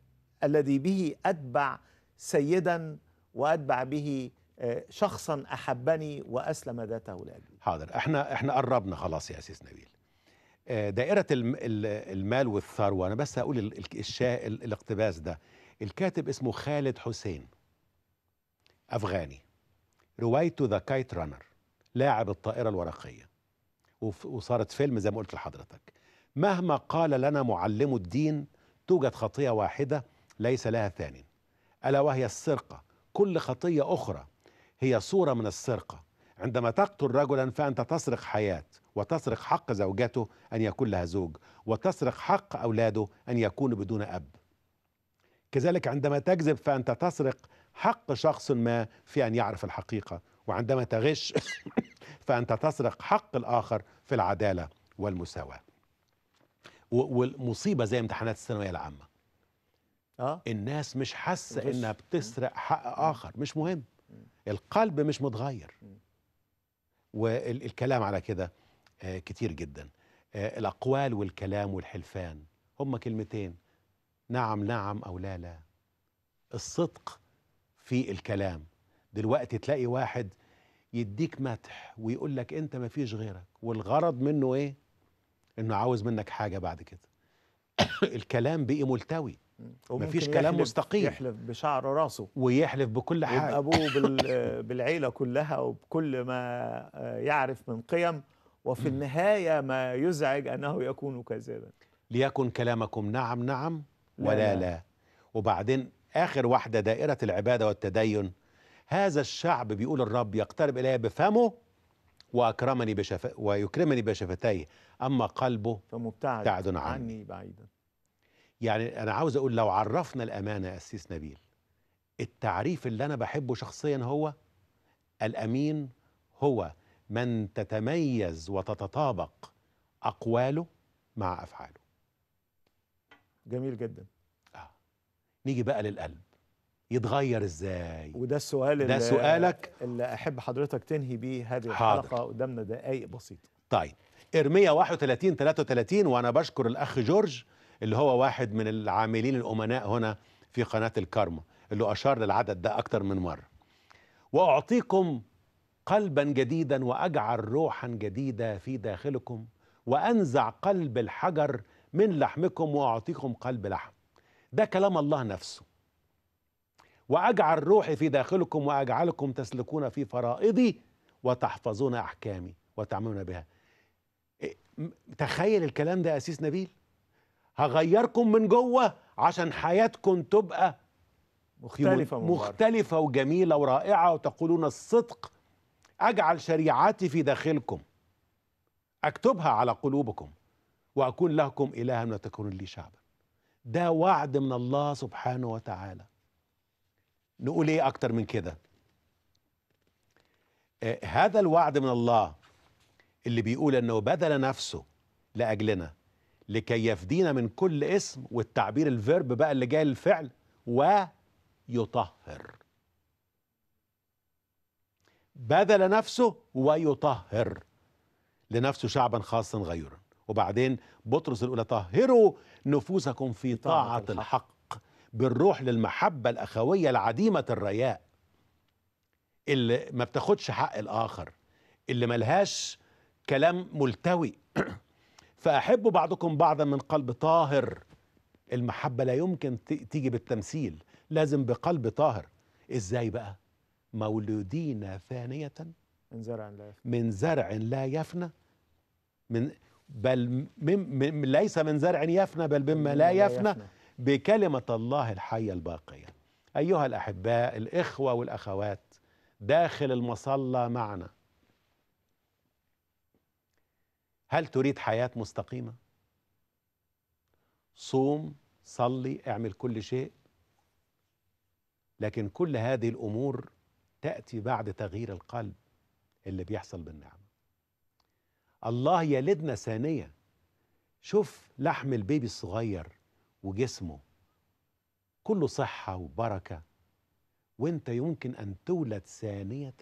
الذي به أتبع سيدا وأتبع به آه، شخصا أحبني وأسلم ذاته لأجلي حاضر احنا احنا قربنا خلاص يا سيس نبيل آه، دائرة المال والثروة أنا بس هقول الشاء الاقتباس ده الكاتب اسمه خالد حسين أفغاني روايته ذا كايت رانر لاعب الطائرة الورقية وصارت فيلم زي ما قلت لحضرتك مهما قال لنا معلم الدين توجد خطية واحدة ليس لها ثاني ألا وهي السرقة كل خطية أخرى هي صورة من السرقة عندما تقتل رجلا فأنت تسرق حياة وتسرق حق زوجته أن يكون لها زوج وتسرق حق أولاده أن يكونوا بدون أب كذلك عندما تكذب فأنت تسرق حق شخص ما في أن يعرف الحقيقة وعندما تغش فأنت تسرق حق الآخر في العدالة والمساواة والمصيبة زي امتحانات الثانوية العامة آه؟ الناس مش حاسة إنها بتسرق حق آخر مش مهم القلب مش متغير والكلام على كده آه، كتير جدا آه، الأقوال والكلام والحلفان هما كلمتين نعم نعم أو لا لا الصدق في الكلام دلوقتي تلاقي واحد يديك مدح ويقول لك انت ما فيش غيرك والغرض منه ايه انه عاوز منك حاجه بعد كده الكلام بقي ملتوي مفيش كلام مستقيم يحلف بشعر راسه ويحلف بكل حاجه ابوه بالعيله كلها وبكل ما يعرف من قيم وفي النهايه ما يزعج انه يكون كذابا ليكن كلامكم نعم نعم ولا لا, لا. وبعدين اخر واحده دائره العباده والتدين هذا الشعب بيقول الرب يقترب إلي بفمه وأكرمني بشف... ويكرمني بشفتيه أما قلبه فمبتعد عني, عني بعيدا يعني أنا عاوز أقول لو عرفنا الأمانة يا أسيس نبيل التعريف اللي أنا بحبه شخصيا هو الأمين هو من تتميز وتتطابق أقواله مع أفعاله جميل جدا آه. نيجي بقى للقلب يتغير ازاي وده السؤال ده اللي سؤالك اللي احب حضرتك تنهي بيه هذه حاضر. الحلقه قدامنا دقائق بسيطه طيب ارميا 31 33 وانا بشكر الاخ جورج اللي هو واحد من العاملين الامناء هنا في قناه الكارما اللي اشار للعدد ده اكتر من مره واعطيكم قلبا جديدا واجعل روحا جديده في داخلكم وانزع قلب الحجر من لحمكم واعطيكم قلب لحم ده كلام الله نفسه واجعل روحي في داخلكم واجعلكم تسلكون في فرائضي وتحفظون احكامي وتعملون بها تخيل الكلام ده اسيس نبيل هغيركم من جوه عشان حياتكم تبقى مختلفة, مختلفة وجميلة ورائعة وتقولون الصدق أجعل شريعتي في داخلكم أكتبها على قلوبكم وأكون لكم إلها وتكونوا لي شعبا ده وعد من الله سبحانه وتعالى نقول ايه اكتر من كده آه، هذا الوعد من الله اللي بيقول انه بذل نفسه لاجلنا لكي يفدينا من كل اسم والتعبير الفيرب بقى اللي جاي للفعل ويطهر بذل نفسه ويطهر لنفسه شعبا خاصا غيرا وبعدين بطرس الاولى طهروا نفوسكم في طاعه الحق بنروح للمحبة الأخوية العديمة الرياء اللي ما بتاخدش حق الآخر اللي ملهاش كلام ملتوي فأحبوا بعضكم بعضا من قلب طاهر المحبة لا يمكن تيجي بالتمثيل لازم بقلب طاهر إزاي بقى مولودين ثانية من زرع لا يفنى من زرع لا يفنى من بل من ليس من زرع يفنى بل مما لا يفنى بكلمة الله الحية الباقية أيها الأحباء الإخوة والأخوات داخل المصلى معنا هل تريد حياة مستقيمة؟ صوم صلي اعمل كل شيء لكن كل هذه الأمور تأتي بعد تغيير القلب اللي بيحصل بالنعمة الله يلدنا ثانية شوف لحم البيبي الصغير وجسمه كله صحة وبركة وانت يمكن أن تولد ثانية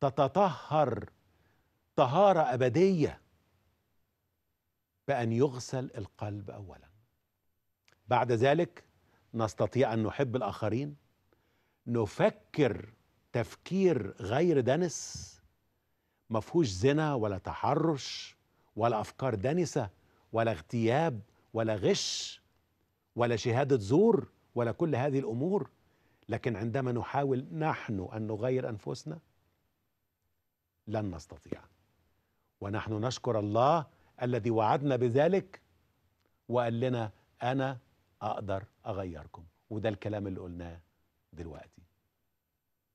تتطهر طهارة أبدية بأن يغسل القلب أولا بعد ذلك نستطيع أن نحب الآخرين نفكر تفكير غير دنس ما فيهوش زنا ولا تحرش ولا أفكار دنسة ولا اغتياب ولا غش ولا شهادة زور ولا كل هذه الأمور لكن عندما نحاول نحن أن نغير أنفسنا لن نستطيع ونحن نشكر الله الذي وعدنا بذلك وقال لنا أنا أقدر أغيركم وده الكلام اللي قلناه دلوقتي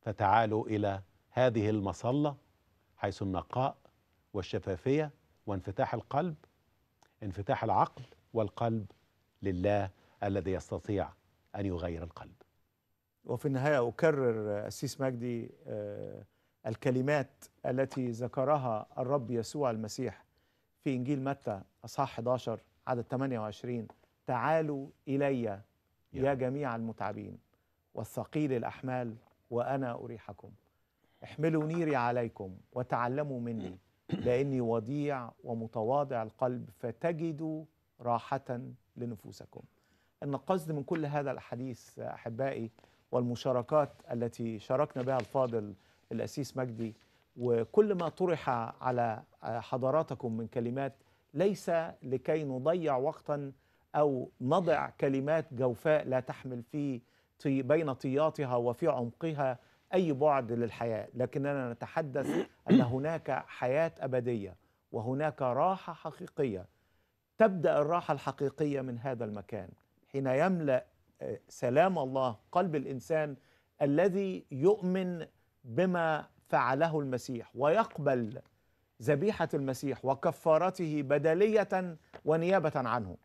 فتعالوا إلى هذه المصلة حيث النقاء والشفافية وانفتاح القلب انفتاح العقل والقلب لله الذي يستطيع أن يغير القلب وفي النهاية أكرر أسيس مجدي آه، الكلمات التي ذكرها الرب يسوع المسيح في إنجيل متى أصحاح 11 عدد 28 تعالوا إلي يا جميع المتعبين والثقيل الأحمال وأنا أريحكم احملوا نيري عليكم وتعلموا مني لاني وضيع ومتواضع القلب فتجدوا راحة لنفوسكم أن القصد من كل هذا الحديث أحبائي والمشاركات التي شاركنا بها الفاضل الأسيس مجدي وكل ما طرح على حضراتكم من كلمات ليس لكي نضيع وقتا أو نضع كلمات جوفاء لا تحمل في بين طياتها وفي عمقها أي بعد للحياة لكننا نتحدث أن هناك حياة أبدية وهناك راحة حقيقية تبدا الراحه الحقيقيه من هذا المكان حين يملا آه، سلام الله قلب الانسان الذي يؤمن بما فعله المسيح ويقبل ذبيحه المسيح وكفارته بدليه ونيابه عنه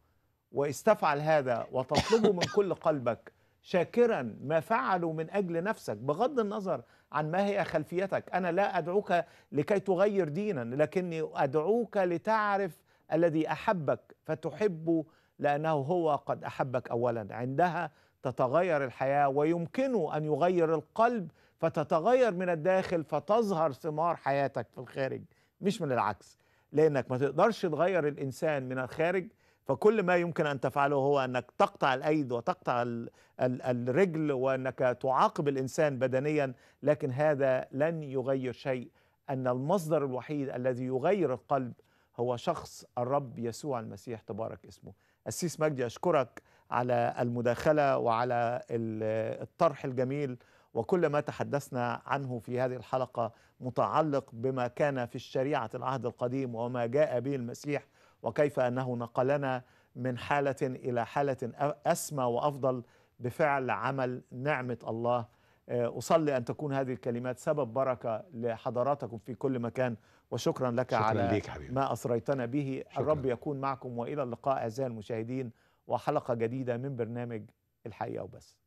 واستفعل هذا وتطلبه من كل قلبك شاكرا ما فعلوا من اجل نفسك بغض النظر عن ما هي خلفيتك انا لا ادعوك لكي تغير دينا لكني ادعوك لتعرف الذي احبك فتحبه لانه هو قد احبك اولا عندها تتغير الحياه ويمكنه ان يغير القلب فتتغير من الداخل فتظهر ثمار حياتك في الخارج مش من العكس لانك ما تقدرش تغير الانسان من الخارج فكل ما يمكن ان تفعله هو انك تقطع الايد وتقطع الرجل وانك تعاقب الانسان بدنيا لكن هذا لن يغير شيء ان المصدر الوحيد الذي يغير القلب هو شخص الرب يسوع المسيح تبارك اسمه أسيس مجدي أشكرك على المداخلة وعلى الطرح الجميل وكل ما تحدثنا عنه في هذه الحلقة متعلق بما كان في الشريعة العهد القديم وما جاء به المسيح وكيف أنه نقلنا من حالة إلى حالة أسمى وأفضل بفعل عمل نعمة الله أه، أصلي أن تكون هذه الكلمات سبب بركة لحضراتكم في كل مكان وشكرا لك شكرا على ليك حبيبي. ما أسريتنا به شكرا. الرب يكون معكم وإلى اللقاء أعزائي المشاهدين وحلقة جديدة من برنامج الحقيقة وبس